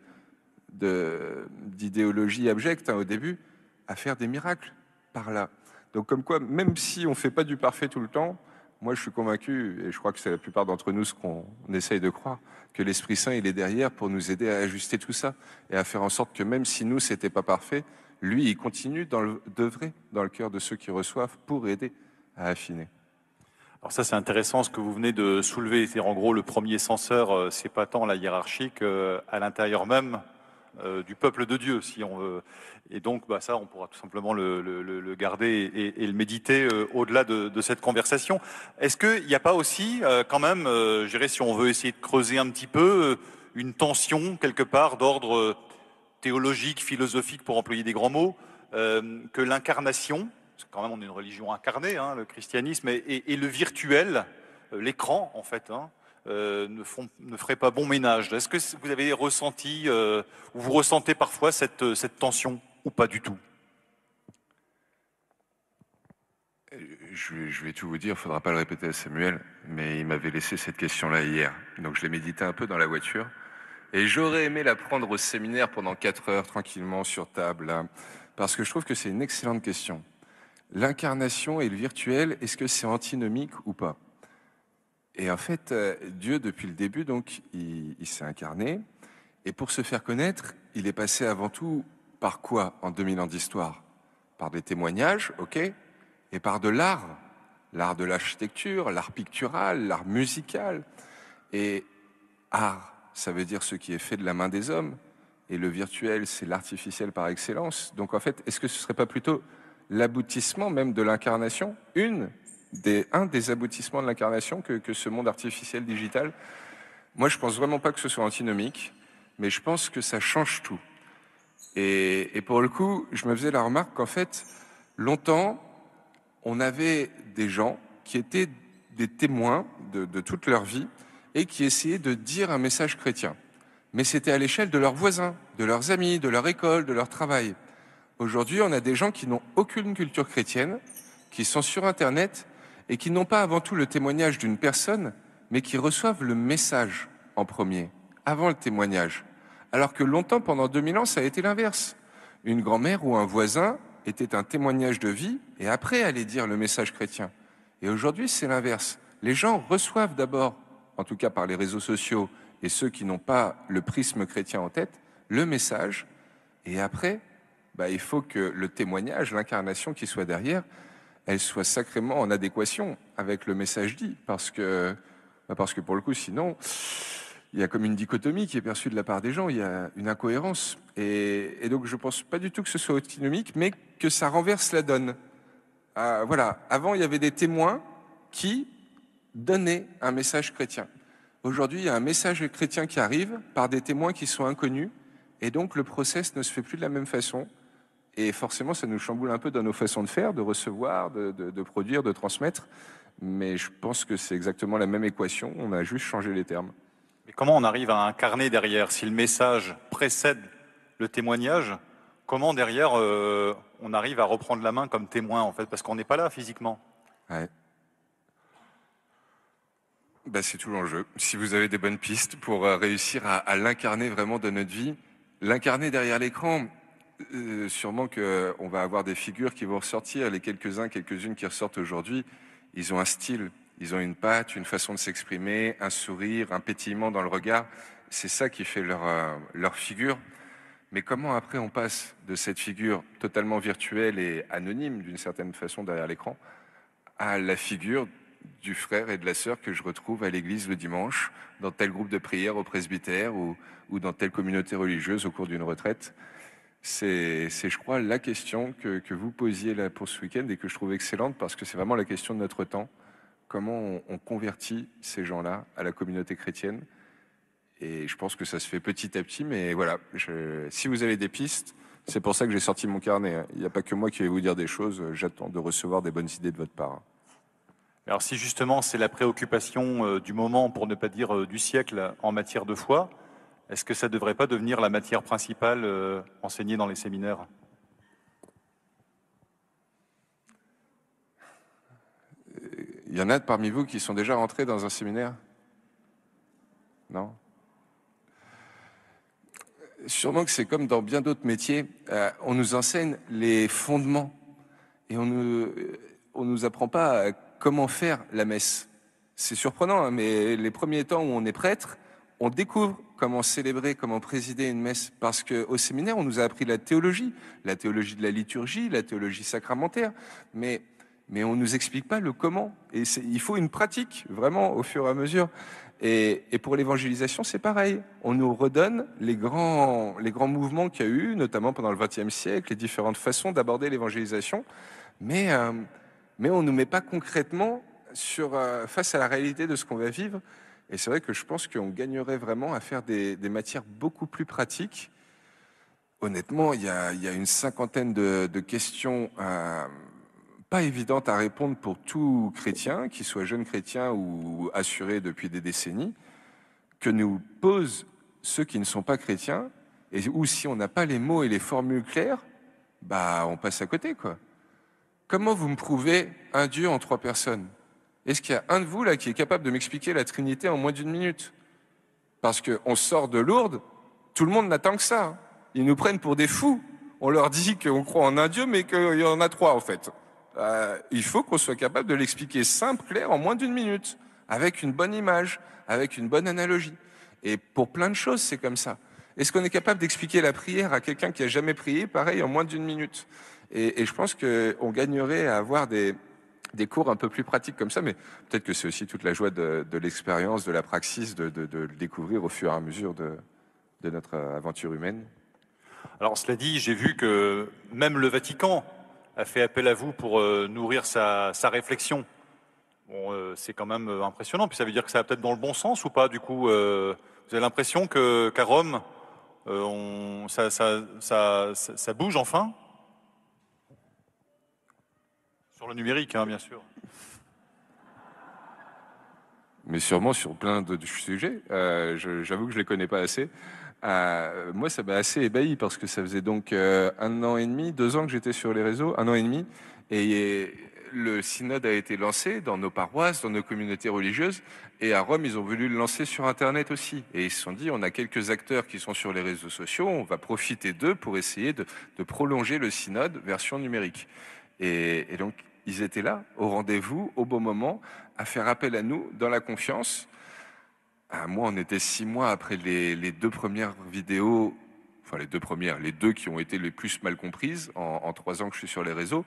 d'idéologie abjecte hein, au début, à faire des miracles par là. Donc comme quoi, même si on ne fait pas du parfait tout le temps, moi je suis convaincu, et je crois que c'est la plupart d'entre nous ce qu'on essaye de croire, que l'Esprit Saint, il est derrière pour nous aider à ajuster tout ça et à faire en sorte que même si nous, c'était pas parfait, lui, il continue d'œuvrer dans le cœur de ceux qui reçoivent pour aider à affiner. Alors ça, c'est intéressant ce que vous venez de soulever. C'est en gros le premier censeur, euh, c'est pas tant la hiérarchie euh, à l'intérieur même euh, du peuple de Dieu, si on veut. Et donc, bah, ça, on pourra tout simplement le, garder et, le méditer au-delà de, cette conversation. Est-ce qu'il n'y a pas aussi, quand même, je dirais, si on veut essayer de creuser un petit peu, une tension quelque part d'ordre théologique, philosophique, pour employer des grands mots, que l'incarnation, quand même on est une religion incarnée, hein, le christianisme, et, le virtuel, euh, l'écran en fait, hein, euh, ne, ferait pas bon ménage. Est-ce que vous avez ressenti, euh, ou vous ressentez parfois cette, tension, ou pas du tout je, vais tout vous dire, il ne faudra pas le répéter à Samuel, mais il m'avait laissé cette question-là hier. Donc je l'ai médité un peu dans la voiture. Et j'aurais aimé la prendre au séminaire pendant 4 heures, tranquillement, sur table, hein, parce que je trouve que c'est une excellente question l'incarnation et le virtuel, est-ce que c'est antinomique ou pas Et en fait, euh, Dieu, depuis le début, donc, il, il s'est incarné. Et pour se faire connaître, il est passé avant tout par quoi en 2000 ans d'histoire Par des témoignages, ok, et par de l'art, l'art de l'architecture, l'art pictural, l'art musical. Et art, ça veut dire ce qui est fait de la main des hommes. Et le virtuel, c'est l'artificiel par excellence. Donc en fait, est-ce que ce ne serait pas plutôt l'aboutissement même de l'incarnation, une des, un des aboutissements de l'incarnation que, ce monde artificiel digital. Moi, je pense vraiment pas que ce soit antinomique, mais je pense que ça change tout. Et, pour le coup, je me faisais la remarque qu'en fait, longtemps, on avait des gens qui étaient des témoins de, de toute leur vie et qui essayaient de dire un message chrétien. Mais c'était à l'échelle de leurs voisins, de leurs amis, de leur école, de leur travail. Aujourd'hui, on a des gens qui n'ont aucune culture chrétienne, qui sont sur Internet et qui n'ont pas avant tout le témoignage d'une personne, mais qui reçoivent le message en premier, avant le témoignage. Alors que longtemps, pendant 2000 ans, ça a été l'inverse. Une grand-mère ou un voisin était un témoignage de vie et après allait dire le message chrétien. Et aujourd'hui, c'est l'inverse. Les gens reçoivent d'abord, en tout cas par les réseaux sociaux et ceux qui n'ont pas le prisme chrétien en tête, le message et après bah, il faut que le témoignage, l'incarnation qui soit derrière, elle soit sacrément en adéquation avec le message dit, parce que, bah, parce que pour le coup, sinon, il y a comme une dichotomie qui est perçue de la part des gens, il y a une incohérence. Et, donc, je pense pas du tout que ce soit autonomique, mais que ça renverse la donne. Ah, voilà, avant, il y avait des témoins qui donnaient un message chrétien. Aujourd'hui, il y a un message chrétien qui arrive par des témoins qui sont inconnus, et donc le process ne se fait plus de la même façon. Et forcément, ça nous chamboule un peu dans nos façons de faire, de recevoir, de, produire, de transmettre. Mais je pense que c'est exactement la même équation, on a juste changé les termes. Mais comment on arrive à incarner derrière Si le message précède le témoignage, comment derrière euh, on arrive à reprendre la main comme témoin en fait Parce qu'on n'est pas là physiquement. Ben, c'est tout l'enjeu. Si vous avez des bonnes pistes pour euh, réussir à, à l'incarner vraiment dans notre vie, l'incarner derrière l'écran, euh, sûrement qu'on euh, va avoir des figures qui vont ressortir. Les quelques-uns, quelques-unes qui ressortent aujourd'hui, ils ont un style, ils ont une patte, une façon de s'exprimer, un sourire, un pétillement dans le regard. C'est ça qui fait euh, leur, figure. Mais comment après on passe de cette figure totalement virtuelle et anonyme d'une certaine façon derrière l'écran à la figure du frère et de la sœur que je retrouve à l'église le dimanche, dans tel groupe de prière au presbytère ou dans telle communauté religieuse au cours d'une retraite c'est, je crois, la question que, vous posiez là pour ce week-end et que je trouve excellente parce que c'est vraiment la question de notre temps. Comment on, convertit ces gens-là à la communauté chrétienne Et je pense que ça se fait petit à petit, mais voilà, si vous avez des pistes, c'est pour ça que j'ai sorti mon carnet. Hein. Il n'y a pas que moi qui vais vous dire des choses, j'attends de recevoir des bonnes idées de votre part. Hein. Alors si justement c'est la préoccupation euh, du moment, pour ne pas dire euh, du siècle, en matière de foi, est-ce que ça ne devrait pas devenir la matière principale euh, enseignée dans les séminaires Il y en a parmi vous qui sont déjà rentrés dans un séminaire Non Sûrement que c'est comme dans bien d'autres métiers, euh, on nous enseigne les fondements et on ne euh, on nous apprend pas comment faire la messe. C'est surprenant, hein, mais les premiers temps où on est prêtre, on découvre comment célébrer, comment présider une messe, parce qu'au séminaire, on nous a appris la théologie, la théologie de la liturgie, la théologie sacramentaire, mais, mais on ne nous explique pas le comment. Et il faut une pratique, vraiment, au fur et à mesure. Et, pour l'évangélisation, c'est pareil. On nous redonne les grands, les grands mouvements qu'il y a eu, notamment pendant le XXe siècle, les différentes façons d'aborder l'évangélisation, mais, euh, mais on ne nous met pas concrètement sur, euh, face à la réalité de ce qu'on va vivre. Et c'est vrai que je pense qu'on gagnerait vraiment à faire des, matières beaucoup plus pratiques. Honnêtement, il y a, une cinquantaine de, questions euh, pas évidentes à répondre pour tout chrétien, qu'il soit jeune chrétien ou assuré depuis des décennies, que nous posent ceux qui ne sont pas chrétiens, et où si on n'a pas les mots et les formules claires, bah on passe à côté quoi. Comment vous me prouvez un Dieu en trois personnes est-ce qu'il y a un de vous là qui est capable de m'expliquer la Trinité en moins d'une minute Parce qu'on sort de Lourdes, tout le monde n'attend que ça. Hein. Ils nous prennent pour des fous. On leur dit qu'on croit en un Dieu, mais qu'il y en a trois en fait. Euh, il faut qu'on soit capable de l'expliquer simple, clair, en moins d'une minute, avec une bonne image, avec une bonne analogie. Et pour plein de choses, c'est comme ça. Est-ce qu'on est capable d'expliquer la prière à quelqu'un qui a jamais prié, pareil, en moins d'une minute et je pense qu'on gagnerait à avoir des, des cours un peu plus pratiques comme ça, mais peut-être que c'est aussi toute la joie de, l'expérience, de la praxis, de, le découvrir au fur et à mesure de, notre aventure humaine. Alors cela dit, j'ai vu que même le Vatican a fait appel à vous pour euh, nourrir sa, réflexion. Euh, c'est quand même euh, impressionnant, puis ça veut dire que ça va peut-être dans le bon sens ou pas, du coup. vous avez l'impression qu'à Rome, ça bouge enfin sur le numérique, hein, bien sûr. Mais sûrement sur plein de, sujets. Euh, j'avoue que je les connais pas assez. Euh, moi, ça m'a assez ébahi parce que ça faisait donc euh, un an et demi, deux ans que j'étais sur les réseaux, un an et demi. Et le synode a été lancé dans nos paroisses, dans nos communautés religieuses. Et à Rome, ils ont voulu le lancer sur Internet aussi. Et ils se sont dit, on a quelques acteurs qui sont sur les réseaux sociaux, on va profiter d'eux pour essayer de, prolonger le synode version numérique. Et, et donc, ils étaient là, au rendez-vous, au bon moment, à faire appel à nous dans la confiance. À ah, moi, on était six mois après les, deux premières vidéos, enfin les deux premières, les deux qui ont été les plus mal comprises en, trois ans que je suis sur les réseaux.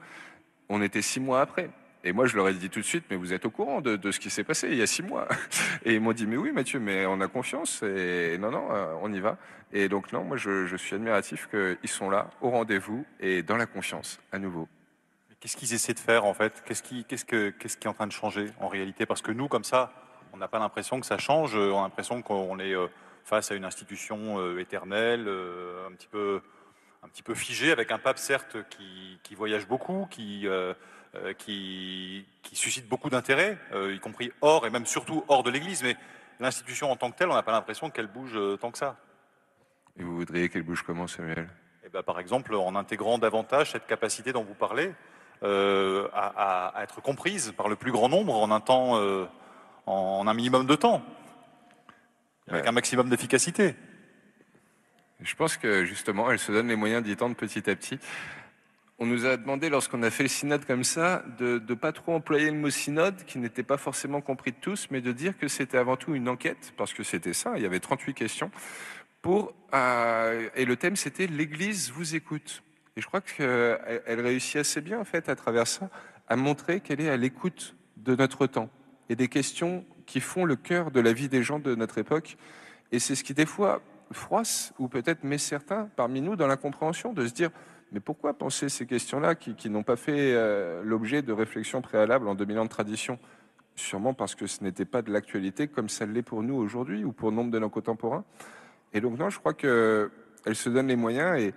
On était six mois après. Et moi, je leur ai dit tout de suite, mais vous êtes au courant de, ce qui s'est passé il y a six mois. Et ils m'ont dit, mais oui, Mathieu, mais on a confiance. Et non, non, euh, on y va. Et donc, non, moi, je, je suis admiratif qu'ils sont là, au rendez-vous et dans la confiance, à nouveau. Qu'est-ce qu'ils essaient de faire en fait Qu'est-ce qui, que, qui, est en train de changer en réalité Parce que nous, comme ça, on n'a pas l'impression que ça change. Euh, on a l'impression qu'on est euh, face à une institution euh, éternelle, un petit peu, un petit peu figée, avec un pape certes qui, voyage beaucoup, qui, qui suscite beaucoup d'intérêt, y compris hors et même surtout hors de l'Église. Mais l'institution en tant que telle, on n'a pas l'impression qu'elle bouge tant que ça. Et vous voudriez qu'elle bouge comment, Samuel eh ben, Par exemple, en intégrant davantage cette capacité dont vous parlez, euh, à, être comprise par le plus grand nombre en un temps, euh, en un minimum de temps, avec un maximum d'efficacité. Je pense que justement, elle se donne les moyens d'y tendre petit à petit. On nous a demandé, lorsqu'on a fait le synode comme ça, de ne pas trop employer le mot synode, qui n'était pas forcément compris de tous, mais de dire que c'était avant tout une enquête, parce que c'était ça, il y avait 38 questions, pour, euh, et le thème c'était « L'Église vous écoute ». Et je crois qu'elle euh, elle réussit assez bien, en fait, à travers ça, à montrer qu'elle est à l'écoute de notre temps et des questions qui font le cœur de la vie des gens de notre époque. Et c'est ce qui, des fois, froisse ou peut-être met certains parmi nous dans l'incompréhension de se dire mais pourquoi penser ces questions-là qui, n'ont pas fait euh, l'objet de réflexions préalables en 2000 ans de tradition Sûrement parce que ce n'était pas de l'actualité comme ça l'est pour nous aujourd'hui ou pour nombre de nos contemporains. Et donc non, je crois qu'elle se donne les moyens et,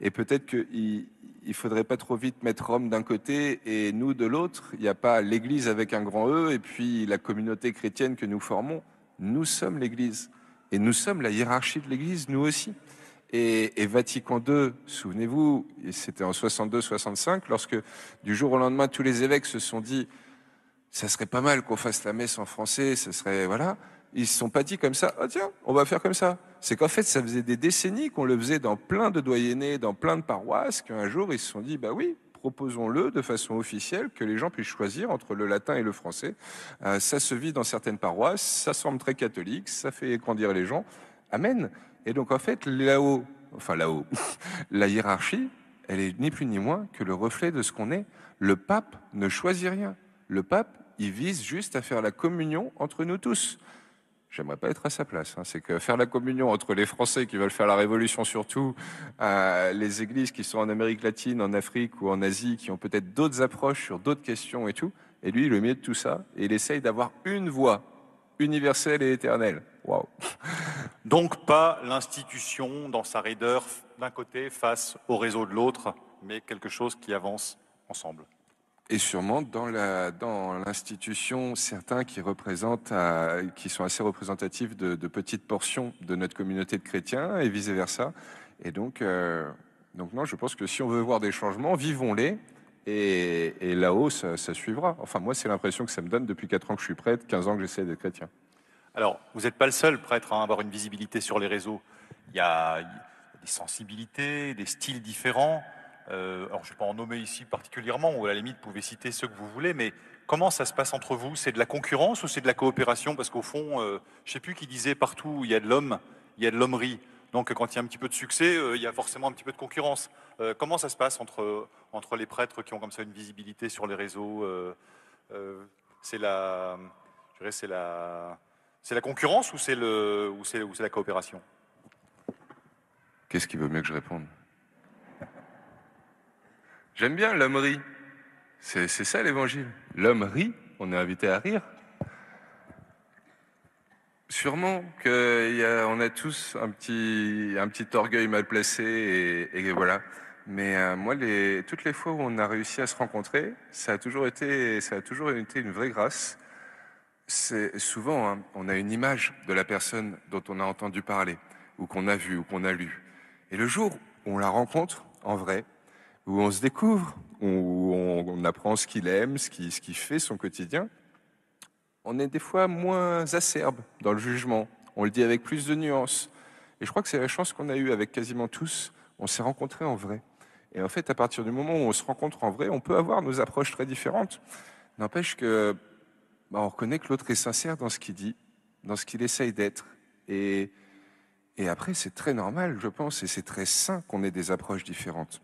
et peut-être qu'il ne faudrait pas trop vite mettre Rome d'un côté et nous de l'autre. Il n'y a pas l'Église avec un grand E et puis la communauté chrétienne que nous formons. Nous sommes l'Église. Et nous sommes la hiérarchie de l'Église, nous aussi. Et, Vatican II, souvenez-vous, c'était en 62-65, lorsque du jour au lendemain, tous les évêques se sont dit, ça serait pas mal qu'on fasse la messe en français, ça serait, voilà. Ils se sont pas dit comme ça, oh tiens, on va faire comme ça c'est qu'en fait, ça faisait des décennies qu'on le faisait dans plein de doyennés, dans plein de paroisses, qu'un jour, ils se sont dit, bah oui, proposons-le de façon officielle, que les gens puissent choisir entre le latin et le français. Euh, ça se vit dans certaines paroisses, ça semble très catholique, ça fait grandir les gens. Amen. Et donc, en fait, là-haut, enfin là-haut, la hiérarchie, elle est ni plus ni moins que le reflet de ce qu'on est. Le pape ne choisit rien. Le pape, il vise juste à faire la communion entre nous tous j'aimerais pas être à sa place. Hein. C'est que faire la communion entre les Français qui veulent faire la révolution surtout, euh, les églises qui sont en Amérique latine, en Afrique ou en Asie, qui ont peut-être d'autres approches sur d'autres questions et tout, et lui, le est de tout ça, et il essaye d'avoir une voix universelle et éternelle. Waouh Donc pas l'institution dans sa raideur d'un côté face au réseau de l'autre, mais quelque chose qui avance ensemble et sûrement dans la dans l'institution certains qui représentent euh, qui sont assez représentatifs de, petites portions de notre communauté de chrétiens et vice versa et donc euh, donc non je pense que si on veut voir des changements vivons-les et, là-haut ça, ça, suivra enfin moi c'est l'impression que ça me donne depuis 4 ans que je suis prêtre 15 ans que j'essaie d'être chrétien alors vous n'êtes pas le seul prêtre hein, à avoir une visibilité sur les réseaux il y a des sensibilités des styles différents euh, alors je ne vais pas en nommer ici particulièrement, ou à la limite, vous pouvez citer ceux que vous voulez, mais comment ça se passe entre vous C'est de la concurrence ou c'est de la coopération Parce qu'au fond, euh, je ne sais plus qui disait, partout où il y a de l'homme, il y a de l'hommerie. Donc quand il y a un petit peu de succès, euh, il y a forcément un petit peu de concurrence. comment ça se passe entre, entre les prêtres qui ont comme ça une visibilité sur les réseaux C'est la... c'est la... C'est la concurrence ou c'est, le, ou c'est, ou c'est la coopération Qu'est-ce qui veut mieux que je réponde J'aime bien l'homme rit. C'est ça l'évangile. L'homme rit, on est invité à rire. Sûrement qu'on a, a, tous un petit, un petit orgueil mal placé et, voilà. Mais euh, moi, les, toutes les fois où on a réussi à se rencontrer, ça a toujours été, ça a toujours été une vraie grâce. C'est souvent, hein, on a une image de la personne dont on a entendu parler, ou qu'on a vu, ou qu'on a lu. Et le jour où on la rencontre en vrai, où on se découvre, où on, apprend ce qu'il aime, ce qu'il fait son quotidien, on est des fois moins acerbe dans le jugement. On le dit avec plus de nuances. Et je crois que c'est la chance qu'on a eue avec quasiment tous. On s'est rencontrés en vrai. Et en fait, à partir du moment où on se rencontre en vrai, on peut avoir nos approches très différentes. N'empêche que bah, on reconnaît que l'autre est sincère dans ce qu'il dit, dans ce qu'il essaye d'être. et après, c'est très normal, je pense, et c'est très sain qu'on ait des approches différentes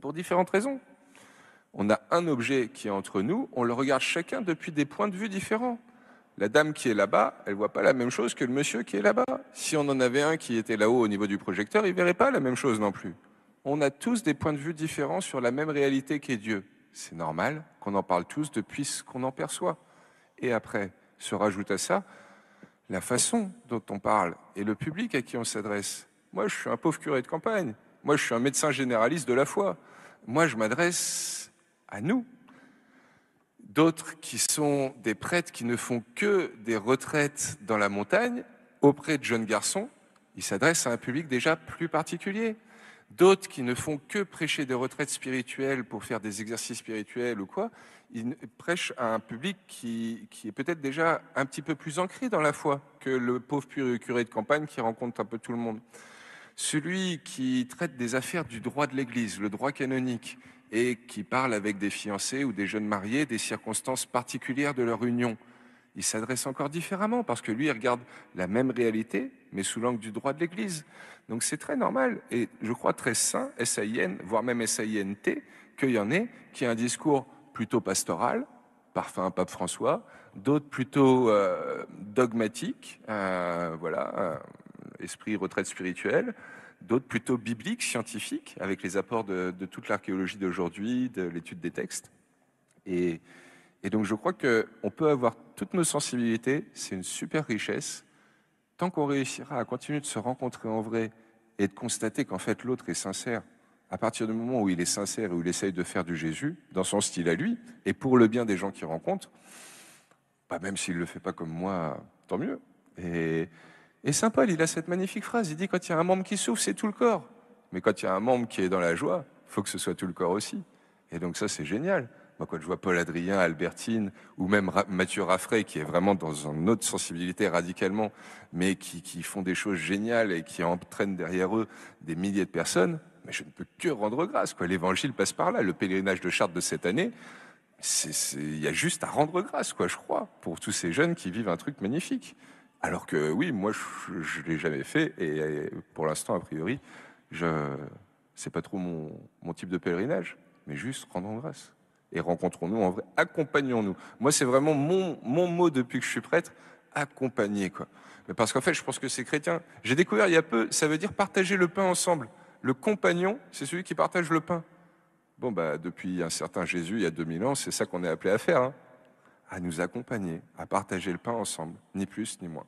pour différentes raisons. On a un objet qui est entre nous, on le regarde chacun depuis des points de vue différents. La dame qui est là-bas, elle ne voit pas la même chose que le monsieur qui est là-bas. Si on en avait un qui était là-haut au niveau du projecteur, il ne verrait pas la même chose non plus. On a tous des points de vue différents sur la même réalité qu'est Dieu. C'est normal qu'on en parle tous depuis ce qu'on en perçoit. Et après, se rajoute à ça la façon dont on parle et le public à qui on s'adresse. Moi, je suis un pauvre curé de campagne. Moi, je suis un médecin généraliste de la foi. Moi, je m'adresse à nous. D'autres qui sont des prêtres qui ne font que des retraites dans la montagne auprès de jeunes garçons, ils s'adressent à un public déjà plus particulier. D'autres qui ne font que prêcher des retraites spirituelles pour faire des exercices spirituels ou quoi, ils prêchent à un public qui, qui est peut-être déjà un petit peu plus ancré dans la foi que le pauvre curé de campagne qui rencontre un peu tout le monde. Celui qui traite des affaires du droit de l'Église, le droit canonique, et qui parle avec des fiancés ou des jeunes mariés des circonstances particulières de leur union, il s'adresse encore différemment parce que lui, il regarde la même réalité, mais sous l'angle du droit de l'Église. Donc c'est très normal et je crois très sain, S-A-I-N, voire même S-A-I-N-T, qu'il y en ait qui a un discours plutôt pastoral, parfum pape François, d'autres plutôt dogmatique, euh, dogmatiques, euh, voilà, euh, esprit retraite spirituelle, d'autres plutôt bibliques, scientifiques, avec les apports de, toute l'archéologie d'aujourd'hui, de l'étude des textes. Et, donc je crois qu'on peut avoir toutes nos sensibilités, c'est une super richesse, tant qu'on réussira à continuer de se rencontrer en vrai et de constater qu'en fait l'autre est sincère. À partir du moment où il est sincère et où il essaye de faire du Jésus, dans son style à lui, et pour le bien des gens qu'il rencontre, bah, même s'il ne le fait pas comme moi, tant mieux. Et, et Saint Paul, il a cette magnifique phrase, il dit quand il y a un membre qui souffre, c'est tout le corps. Mais quand il y a un membre qui est dans la joie, il faut que ce soit tout le corps aussi. Et donc ça, c'est génial. Moi, quand je vois Paul Adrien, Albertine, ou même Mathieu Raffray, qui est vraiment dans une autre sensibilité radicalement, mais qui, font des choses géniales et qui entraînent derrière eux des milliers de personnes, mais je ne peux que rendre grâce. L'évangile passe par là. Le pèlerinage de Chartres de cette année, il y a juste à rendre grâce, quoi, je crois, pour tous ces jeunes qui vivent un truc magnifique. Alors que oui, moi, je ne l'ai jamais fait. Et pour l'instant, a priori, je n'est pas trop mon, type de pèlerinage. Mais juste rendons grâce. Et rencontrons-nous en vrai. Accompagnons-nous. Moi, c'est vraiment mon, mot depuis que je suis prêtre. Accompagner, quoi. Mais parce qu'en fait, je pense que c'est chrétien. J'ai découvert il y a peu, ça veut dire partager le pain ensemble. Le compagnon, c'est celui qui partage le pain. Bon, bah, depuis un certain Jésus, il y a 2000 ans, c'est ça qu'on est appelé à faire. Hein à nous accompagner, à partager le pain ensemble, ni plus ni moins.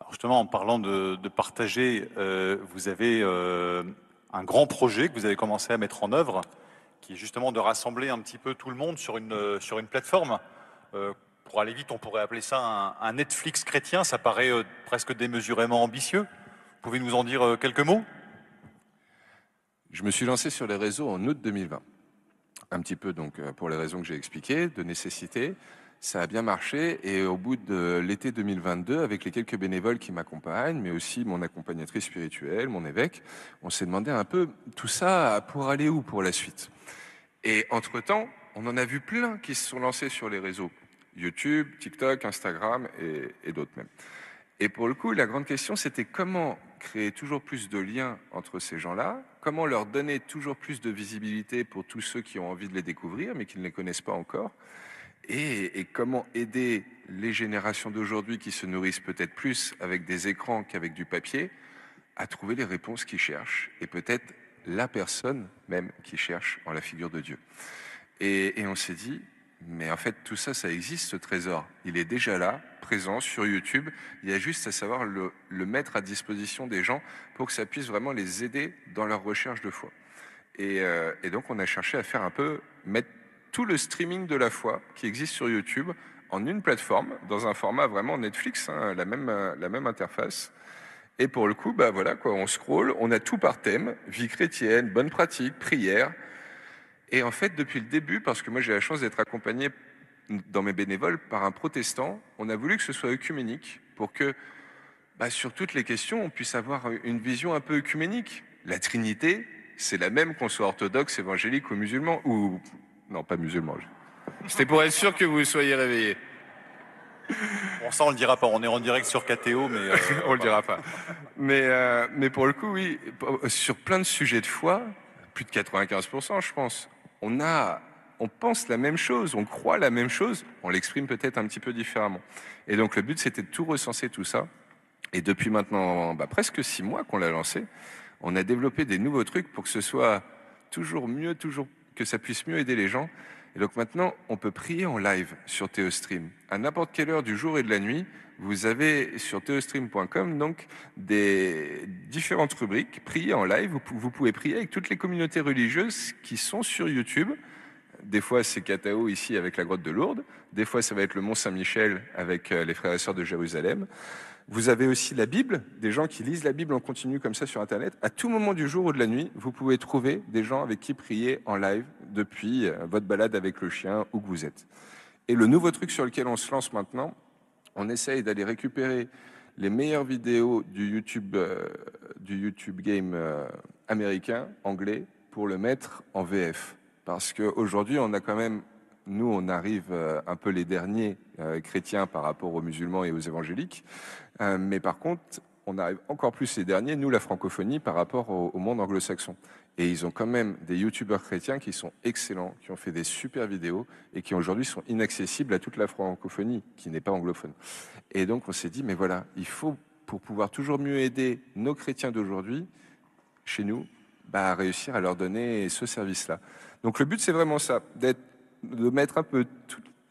Alors justement, en parlant de, partager, euh, vous avez euh, un grand projet que vous avez commencé à mettre en œuvre, qui est justement de rassembler un petit peu tout le monde sur une, euh, sur une plateforme. pour aller vite, on pourrait appeler ça un, Netflix chrétien, ça paraît presque démesurément ambitieux. Vous pouvez nous en dire quelques mots Je me suis lancé sur les réseaux en août 2020 un petit peu donc pour les raisons que j'ai expliquées, de nécessité, ça a bien marché et au bout de l'été 2022, avec les quelques bénévoles qui m'accompagnent, mais aussi mon accompagnatrice spirituelle, mon évêque, on s'est demandé un peu tout ça pour aller où pour la suite. Et entre-temps, on en a vu plein qui se sont lancés sur les réseaux, YouTube, TikTok, Instagram et, d'autres même. Et pour le coup, la grande question, c'était comment créer toujours plus de liens entre ces gens-là, comment leur donner toujours plus de visibilité pour tous ceux qui ont envie de les découvrir, mais qui ne les connaissent pas encore, et, comment aider les générations d'aujourd'hui qui se nourrissent peut-être plus avec des écrans qu'avec du papier à trouver les réponses qu'ils cherchent et peut-être la personne même qui cherche en la figure de Dieu. Et, on s'est dit, mais en fait tout ça, ça existe, ce trésor. Il est déjà là, présent sur YouTube. Il y a juste à savoir le, mettre à disposition des gens pour que ça puisse vraiment les aider dans leur recherche de foi. Et, euh, et donc on a cherché à faire un peu, mettre tout le streaming de la foi qui existe sur YouTube en une plateforme, dans un format vraiment Netflix, hein, euh, la, même, interface. Et pour le coup, bah voilà, quoi, on scroll, on a tout par thème, vie chrétienne, bonne pratique, prière. Et en fait, depuis le début, parce que moi j'ai la chance d'être accompagné dans mes bénévoles par un protestant, on a voulu que ce soit œcuménique pour que bah, sur toutes les questions, on puisse avoir une vision un peu œcuménique. La Trinité, c'est la même qu'on soit orthodoxe, évangélique ou musulman, ou non, pas musulman. C'était pour être sûr que vous soyez réveillé. Bon, ça, on le dira pas. On est en direct sur KTO, mais. Euh, on le dira pas. Mais, euh, mais pour le coup, oui, sur plein de sujets de foi, plus de 95%, je pense, on a. On pense la même chose, on croit la même chose, on l'exprime peut-être un petit peu différemment. Et donc le but, c'était de tout recenser, tout ça. Et depuis maintenant bah, presque six mois qu'on l'a lancé, on a développé des nouveaux trucs pour que ce soit toujours mieux, toujours que ça puisse mieux aider les gens. Et donc maintenant, on peut prier en live sur TeoStream. À n'importe quelle heure du jour et de la nuit, vous avez sur theostream.com donc des différentes rubriques, prier en live. Vous pouvez prier avec toutes les communautés religieuses qui sont sur YouTube. Des fois, c'est Katao ici avec la grotte de Lourdes. Des fois, ça va être le Mont Saint-Michel avec euh, les frères et sœurs de Jérusalem. Vous avez aussi la Bible, des gens qui lisent la Bible en continu comme ça sur Internet. À tout moment du jour ou de la nuit, vous pouvez trouver des gens avec qui prier en live depuis euh, votre balade avec le chien, où que vous êtes. Et le nouveau truc sur lequel on se lance maintenant, on essaye d'aller récupérer les meilleures vidéos du YouTube, euh, du YouTube game euh, américain, anglais, pour le mettre en VF. Parce qu'aujourd'hui, on a quand même nous, on arrive euh, un peu les derniers euh, chrétiens par rapport aux musulmans et aux évangéliques. Euh, mais par contre, on arrive encore plus les derniers, nous, la francophonie, par rapport au, monde anglo-saxon. Et ils ont quand même des youtubeurs chrétiens qui sont excellents, qui ont fait des super vidéos et qui aujourd'hui sont inaccessibles à toute la francophonie, qui n'est pas anglophone. Et donc on s'est dit, mais voilà, il faut, pour pouvoir toujours mieux aider nos chrétiens d'aujourd'hui, chez nous, bah, réussir à leur donner ce service-là. Donc le but, c'est vraiment ça, d'être de mettre un peu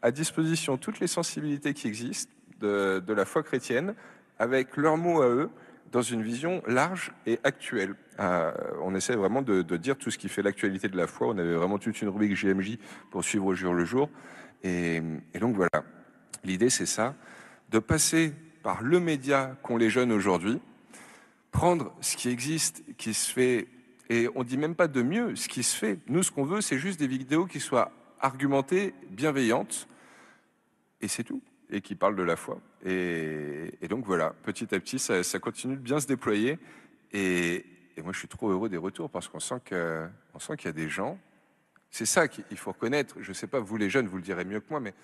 à disposition toutes les sensibilités qui existent de, la foi chrétienne, avec leurs mots à eux, dans une vision large et actuelle. Euh, on essaie vraiment de, dire tout ce qui fait l'actualité de la foi. On avait vraiment toute une rubrique GMJ pour suivre au jour le jour. Et, donc voilà, l'idée c'est ça, de passer par le média qu'ont les jeunes aujourd'hui, prendre ce qui existe, qui se fait, et on dit même pas de mieux, ce qui se fait. Nous, ce qu'on veut, c'est juste des vidéos qui soient argumentée, bienveillante, et c'est tout, et qui parle de la foi. Et, donc voilà, petit à petit, ça, continue de bien se déployer. Et, moi, je suis trop heureux des retours parce qu'on sent qu'il y a des gens. C'est ça qu'il faut reconnaître. Je ne sais pas, vous les jeunes, vous le direz mieux que moi, mais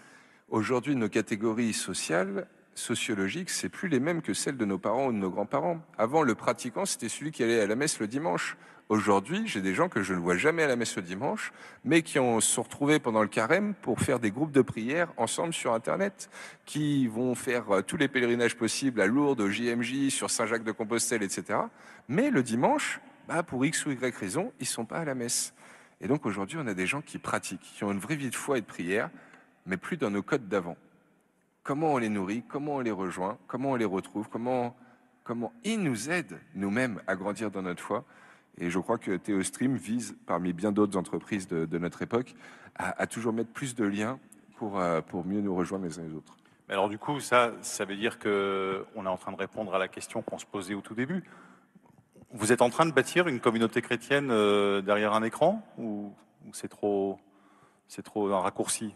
aujourd'hui, nos catégories sociales, sociologiques, c'est plus les mêmes que celles de nos parents ou de nos grands-parents. Avant, le pratiquant, c'était celui qui allait à la messe le dimanche. Aujourd'hui, j'ai des gens que je ne vois jamais à la messe le dimanche, mais qui ont, se retrouvés pendant le carême pour faire des groupes de prières ensemble sur Internet, qui vont faire euh, tous les pèlerinages possibles à Lourdes, au JMJ, sur Saint-Jacques-de-Compostelle, etc. Mais le dimanche, bah, pour X ou Y raison, ils ne sont pas à la messe. Et donc aujourd'hui, on a des gens qui pratiquent, qui ont une vraie vie de foi et de prière, mais plus dans nos codes d'avant comment on les nourrit, comment on les rejoint, comment on les retrouve, comment, comment ils nous aident nous-mêmes à grandir dans notre foi. Et je crois que ThéoStream vise, parmi bien d'autres entreprises de, notre époque, à, toujours mettre plus de liens pour, euh, pour mieux nous rejoindre les uns les autres. Mais alors du coup, ça, ça veut dire qu'on est en train de répondre à la question qu'on se posait au tout début. Vous êtes en train de bâtir une communauté chrétienne euh, derrière un écran ou, c'est trop, c'est trop un raccourci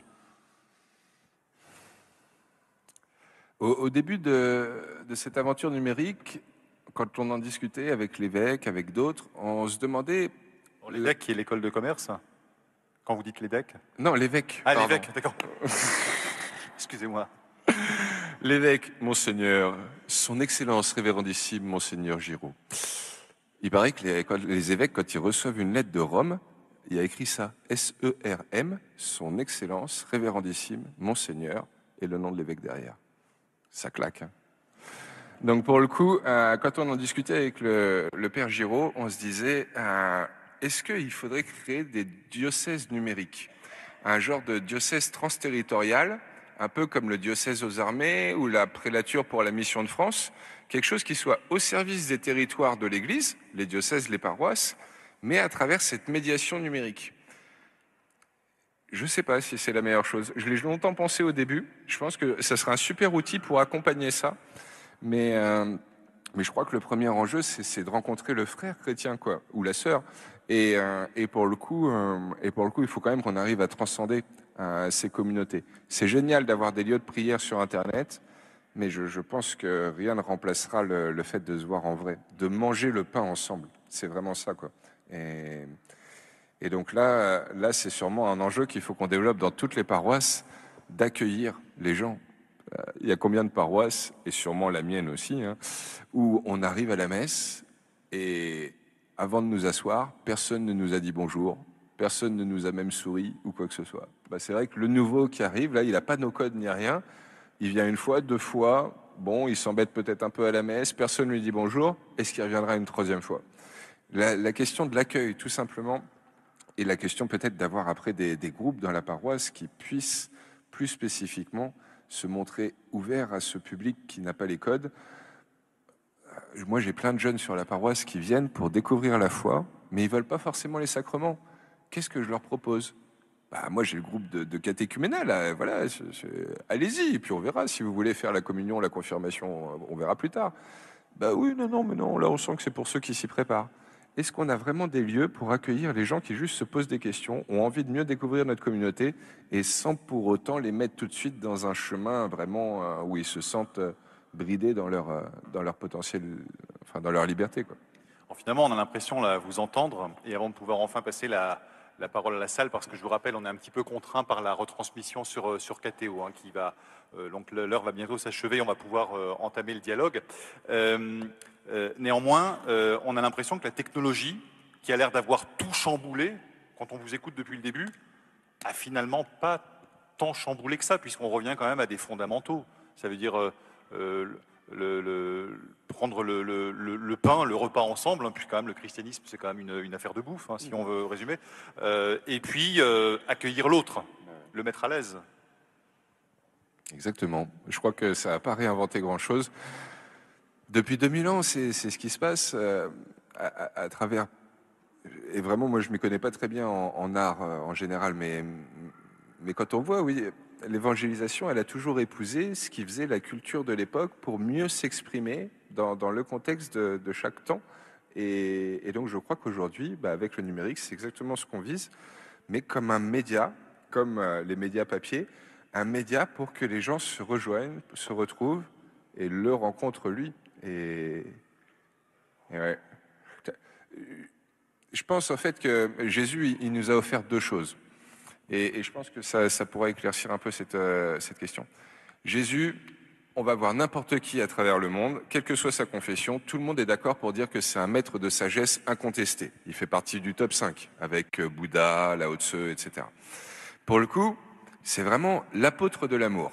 Au, début de, cette aventure numérique, quand on en discutait avec l'évêque, avec d'autres, on se demandait. L'évêque qui est l'école de commerce Quand vous dites l'évêque Non, l'évêque. Ah, l'évêque, d'accord. Excusez-moi. L'évêque, Monseigneur, Son Excellence Révérendissime, Monseigneur Giraud. Il paraît que les, les, évêques, quand ils reçoivent une lettre de Rome, il y a écrit ça S-E-R-M, Son Excellence Révérendissime, Monseigneur, et le nom de l'évêque derrière ça claque. Hein. Donc pour le coup, euh, quand on en discutait avec le, père Giraud, on se disait, euh, est-ce qu'il faudrait créer des diocèses numériques Un genre de diocèse transterritorial, un peu comme le diocèse aux armées ou la prélature pour la mission de France, quelque chose qui soit au service des territoires de l'Église, les diocèses, les paroisses, mais à travers cette médiation numérique. Je ne sais pas si c'est la meilleure chose. Je l'ai longtemps pensé au début. Je pense que ça serait un super outil pour accompagner ça. Mais, euh, mais je crois que le premier enjeu, c'est de rencontrer le frère chrétien quoi, ou la sœur. Et, euh, pour le coup, euh, et pour le coup, il faut quand même qu'on arrive à transcender ces communautés. C'est génial d'avoir des lieux de prière sur Internet, mais je, pense que rien ne remplacera le, fait de se voir en vrai, de manger le pain ensemble. C'est vraiment ça. quoi. Et, et donc là, euh, là c'est sûrement un enjeu qu'il faut qu'on développe dans toutes les paroisses, d'accueillir les gens. Euh, il y a combien de paroisses, et sûrement la mienne aussi, hein, où on arrive à la messe et avant de nous asseoir, personne ne nous a dit bonjour, personne ne nous a même souri ou quoi que ce soit. Bah, c'est vrai que le nouveau qui arrive, là, il n'a pas nos codes ni rien. Il vient une fois, deux fois, bon, il s'embête peut-être un peu à la messe, personne ne lui dit bonjour, est-ce qu'il reviendra une troisième fois la, la, question de l'accueil, tout simplement, et la question peut-être d'avoir après des, groupes dans la paroisse qui puissent plus spécifiquement se montrer ouverts à ce public qui n'a pas les codes. Euh, moi, j'ai plein de jeunes sur la paroisse qui viennent pour découvrir la foi, mais ils veulent pas forcément les sacrements. Qu'est-ce que je leur propose bah, moi, j'ai le groupe de, de euh, allez-y, puis on verra si vous voulez faire la communion, la confirmation, euh, on verra plus tard. Bah oui, non, non, mais non, là, on sent que c'est pour ceux qui s'y préparent est-ce qu'on a vraiment des lieux pour accueillir les gens qui juste se posent des questions, ont envie de mieux découvrir notre communauté, et sans pour autant les mettre tout de suite dans un chemin vraiment euh, où ils se sentent euh, bridés dans leur, euh, dans leur potentiel, enfin dans leur liberté. Quoi. finalement, on a l'impression là, vous entendre, et avant de pouvoir enfin passer la, la parole à la salle parce que je vous rappelle, on est un petit peu contraint par la retransmission sur, sur KTO, hein, qui va donc l'heure va bientôt s'achever, on va pouvoir entamer le dialogue. Euh, néanmoins, euh, on a l'impression que la technologie, qui a l'air d'avoir tout chamboulé, quand on vous écoute depuis le début, a finalement pas tant chamboulé que ça, puisqu'on revient quand même à des fondamentaux. Ça veut dire euh, prendre le, pain, le repas ensemble, hein, puisque quand même le christianisme, c'est quand même une, affaire de bouffe, hein, si on veut résumer. et puis accueillir l'autre, le mettre à l'aise. Exactement. Je crois que ça n'a pas réinventé grand-chose. Depuis 2000 ans, c'est ce qui se passe euh, à, travers. Et vraiment, moi, je ne m'y connais pas très bien en, art euh, en général, mais, mais quand on voit, oui, l'évangélisation, elle a toujours épousé ce qui faisait la culture de l'époque pour mieux s'exprimer dans, le contexte de, chaque temps. Et, donc, je crois qu'aujourd'hui, bah, avec le numérique, c'est exactement ce qu'on vise, mais comme un média, comme euh, les médias papier, un média pour que les gens se rejoignent, se retrouvent et le rencontrent lui. Et, ouais. Je pense au fait que Jésus, il nous a offert deux choses. Et, je pense que ça, ça pourra éclaircir un peu cette, euh, cette question. Jésus, on va voir n'importe qui à travers le monde, quelle que soit sa confession, tout le monde est d'accord pour dire que c'est un maître de sagesse incontesté. Il fait partie du top 5 avec euh, Bouddha, Lao Tse, etc. Pour le coup, c'est vraiment l'apôtre de l'amour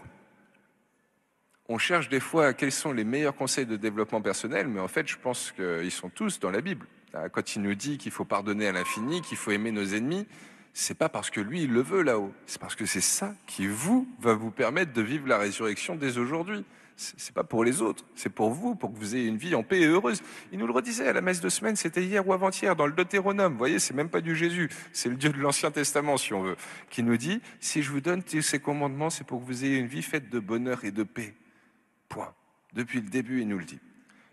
on cherche des fois quels sont les meilleurs conseils de développement personnel, mais en fait, je pense qu'ils sont tous dans la Bible. Hein, quand il nous dit qu'il faut pardonner à l'infini, qu'il faut aimer nos ennemis, c'est pas parce que lui, il le veut là-haut. C'est parce que c'est ça qui, vous, va vous permettre de vivre la résurrection dès aujourd'hui. C'est pas pour les autres, c'est pour vous, pour que vous ayez une vie en paix et heureuse. Il nous le redisait à la messe de semaine, c'était hier ou avant-hier, dans le Deutéronome. Vous voyez, c'est même pas du Jésus, c'est le Dieu de l'Ancien Testament, si on veut, qui nous dit si je vous donne ces commandements, c'est pour que vous ayez une vie faite de bonheur et de paix. Point. Depuis le début, il nous le dit.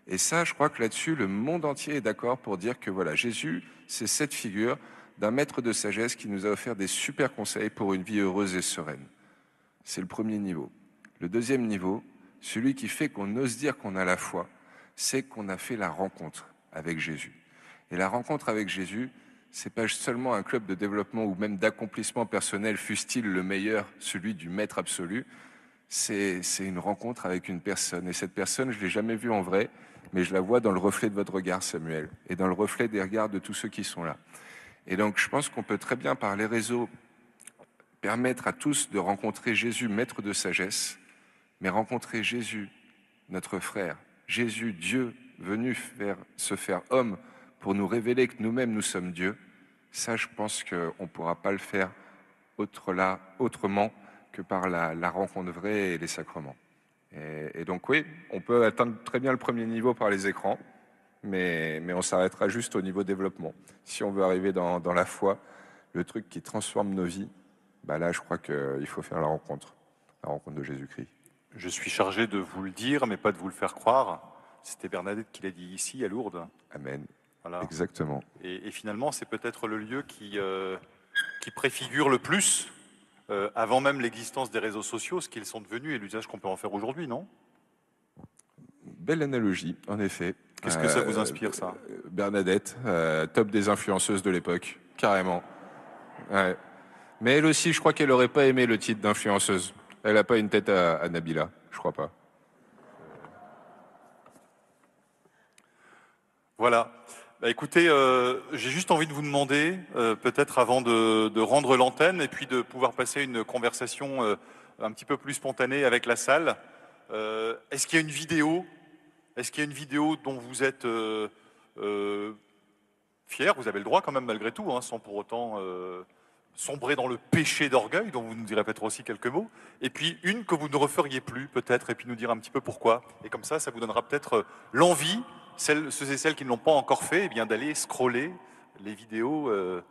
Et ça, je crois que là-dessus, le monde entier est d'accord pour dire que voilà, Jésus, c'est cette figure d'un maître de sagesse qui nous a offert des super conseils pour une vie heureuse et sereine. C'est le premier niveau. Le deuxième niveau, celui qui fait qu'on ose dire qu'on a la foi, c'est qu'on a fait la rencontre avec Jésus. Et la rencontre avec Jésus, c'est pas seulement un club de développement ou même d'accomplissement personnel, fût-il le meilleur, celui du maître absolu, c'est une rencontre avec une personne. Et cette personne, je ne l'ai jamais vue en vrai, mais je la vois dans le reflet de votre regard, Samuel, et dans le reflet des regards de tous ceux qui sont là. Et donc, je pense qu'on peut très bien, par les réseaux, permettre à tous de rencontrer Jésus, maître de sagesse, mais rencontrer Jésus, notre frère, Jésus, Dieu, venu se faire homme pour nous révéler que nous-mêmes, nous sommes Dieu. Ça, je pense qu'on ne pourra pas le faire autre autrement que par la, rencontre vraie et les sacrements. Et, donc oui, on peut atteindre très bien le premier niveau par les écrans, mais, mais on s'arrêtera juste au niveau développement. Si on veut arriver dans, la foi, le truc qui transforme nos vies, bah là je crois qu'il faut faire la rencontre, la rencontre de Jésus-Christ. Je suis chargé de vous le dire, mais pas de vous le faire croire. C'était Bernadette qui l'a dit ici à Lourdes. Amen. Voilà. Exactement. Et, finalement, c'est peut-être le lieu qui, euh, qui préfigure le plus euh, avant même l'existence des réseaux sociaux, ce qu'ils sont devenus et l'usage qu'on peut en faire aujourd'hui, non Belle analogie, en effet. Qu'est-ce que ça vous euh, inspire, ça Bernadette, euh, top des influenceuses de l'époque, carrément. Mais elle aussi, je crois qu'elle n'aurait pas aimé le titre d'influenceuse. Elle n'a pas une tête à, à Nabila, je crois pas. Voilà. Bah, écoutez, euh, j'ai juste envie de vous demander, euh, peut-être avant de, rendre l'antenne et puis de pouvoir passer une conversation euh, un petit peu plus spontanée avec la salle, est-ce qu'il y a une vidéo Est-ce qu'il y a une vidéo dont vous êtes fier Vous avez le droit quand même malgré tout, hein, sans pour autant sombrer dans le péché d'orgueil, dont vous nous direz peut-être aussi quelques mots. Et puis une que vous ne referiez plus peut-être, et puis nous dire un petit peu pourquoi. Et comme ça, ça vous donnera peut-être l'envie ceux et celles qui ne l'ont pas encore fait, eh bien d'aller scroller les vidéos euh,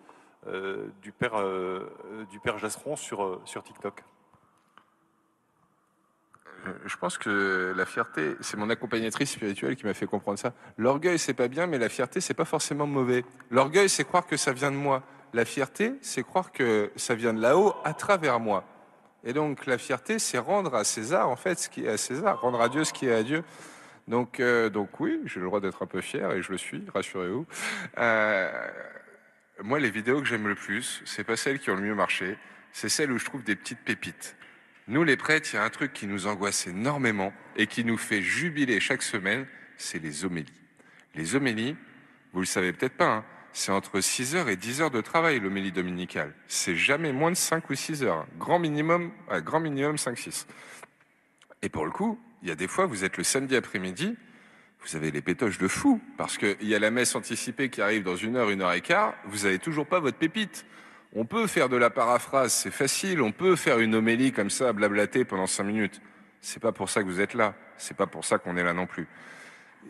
euh, euh, du père, Jasseron sur, sur TikTok je pense que la fierté, c'est mon accompagnatrice spirituelle qui m'a fait comprendre ça. L'orgueil, c'est pas bien, mais la fierté, c'est pas forcément mauvais. L'orgueil, c'est croire que ça vient de moi. La fierté, c'est croire que ça vient de là-haut à travers moi. Et donc, la fierté, c'est rendre à César, en fait, ce qui est à César, rendre à Dieu ce qui est à Dieu. Donc, euh, donc oui, j'ai le droit d'être un peu fier et je le suis, rassurez-vous. Euh, moi, les vidéos que j'aime le plus, c'est pas celles qui ont le mieux marché, c'est celles où je trouve des petites pépites. Nous, les prêtres, il y a un truc qui nous angoisse énormément et qui nous fait jubiler chaque semaine, c'est les homélies. Les homélies, vous le savez peut-être pas, hein, c'est entre 6 heures et 10 heures de travail, l'homélie dominicale. C'est jamais moins de 5 ou 6 heures. Grand minimum, euh, grand minimum 5-6. Et pour le coup, il y a des fois, vous êtes le samedi après-midi, vous avez les pétoches de fou, parce qu'il y a la messe anticipée qui arrive dans une heure, une heure et quart, vous n'avez toujours pas votre pépite. On peut faire de la paraphrase, c'est facile, on peut faire une homélie comme ça, blablater pendant cinq minutes. C'est pas pour ça que vous êtes là, c'est pas pour ça qu'on est là non plus.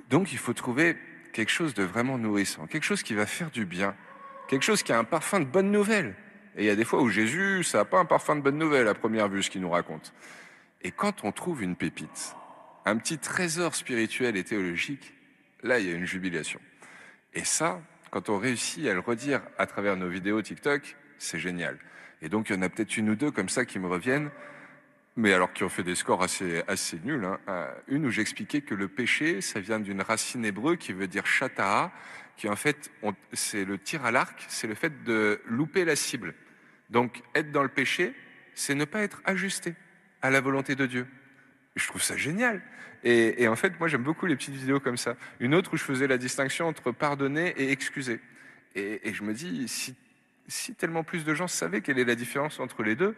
Donc il faut trouver quelque chose de vraiment nourrissant, quelque chose qui va faire du bien, quelque chose qui a un parfum de bonne nouvelle. Et il y a des fois où Jésus, ça n'a pas un parfum de bonne nouvelle à première vue, ce qu'il nous raconte. Et quand on trouve une pépite, un petit trésor spirituel et théologique, là, il y a une jubilation. Et ça, quand on réussit à le redire à travers nos vidéos TikTok, c'est génial. Et donc, il y en a peut-être une ou deux comme ça qui me reviennent, mais alors qui ont fait des scores assez, assez nuls. Hein. Euh, une où j'expliquais que le péché, ça vient d'une racine hébreu qui veut dire chata, qui en fait, c'est le tir à l'arc, c'est le fait de louper la cible. Donc, être dans le péché, c'est ne pas être ajusté à la volonté de Dieu. Je trouve ça génial. Et, en fait, moi, j'aime beaucoup les petites vidéos comme ça. Une autre où je faisais la distinction entre pardonner et excuser. Et, je me dis, si, tellement plus de gens savaient quelle est la différence entre les deux,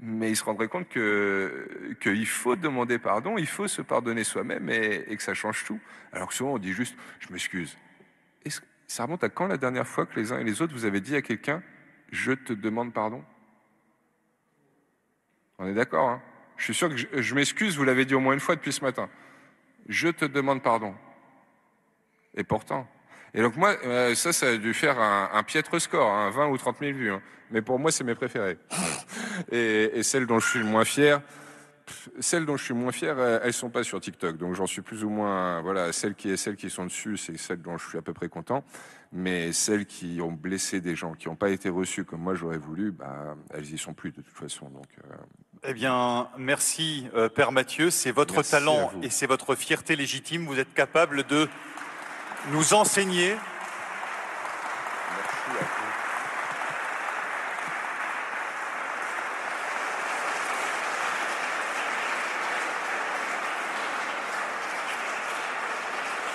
mais ils se rendraient compte que qu'il faut demander pardon, il faut se pardonner soi-même et, que ça change tout. Alors que souvent, on dit juste, je m'excuse. Ça remonte à quand la dernière fois que les uns et les autres, vous avez dit à quelqu'un, je te demande pardon on est d'accord, hein je suis sûr que je, m'excuse, vous l'avez dit au moins une fois depuis ce matin. Je te demande pardon. Et pourtant. Et donc moi, euh, ça, ça a dû faire un, piètre score, hein, 20 ou 30 000 vues. Hein. Mais pour moi, c'est mes préférés. et, et celle dont je suis le moins fier, celles dont je suis moins fier, euh, elles sont pas sur TikTok. Donc j'en suis plus ou moins, voilà, celles qui, celles qui sont dessus, c'est celles dont je suis à peu près content. Mais celles qui ont blessé des gens, qui n'ont pas été reçues comme moi j'aurais voulu, bah, elles y sont plus de toute façon. Donc, euh, Eh bien, merci euh, Père Mathieu. C'est votre talent et c'est votre fierté légitime. Vous êtes capable de nous enseigner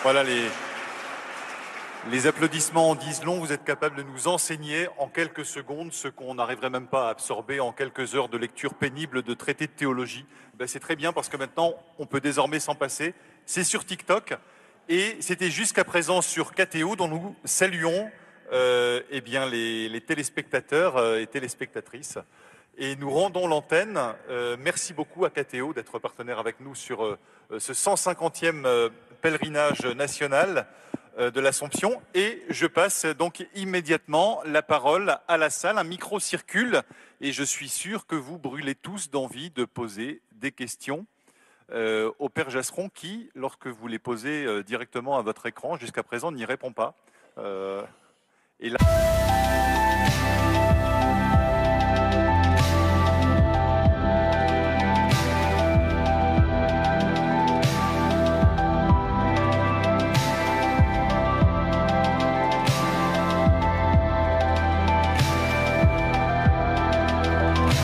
Voilà les, applaudissements en disent long. Vous êtes capable de nous enseigner en quelques secondes ce qu'on n'arriverait même pas à absorber en quelques heures de lecture pénible de traités de théologie. Ben, c'est très bien parce que maintenant, on peut désormais s'en passer. C'est sur TikTok et c'était jusqu'à présent sur KTO dont nous saluons euh, eh bien les, téléspectateurs euh, et téléspectatrices. Et nous rendons l'antenne. Euh, merci beaucoup à KTO d'être partenaire avec nous sur ce 150e pèlerinage national euh, de l'Assomption. Et je passe donc immédiatement la parole à la salle. Un micro circule et je suis sûr que vous brûlez tous d'envie de poser des questions euh, au Père Jasseron qui, lorsque vous les posez euh, directement à votre écran, jusqu'à présent n'y répond pas. et là...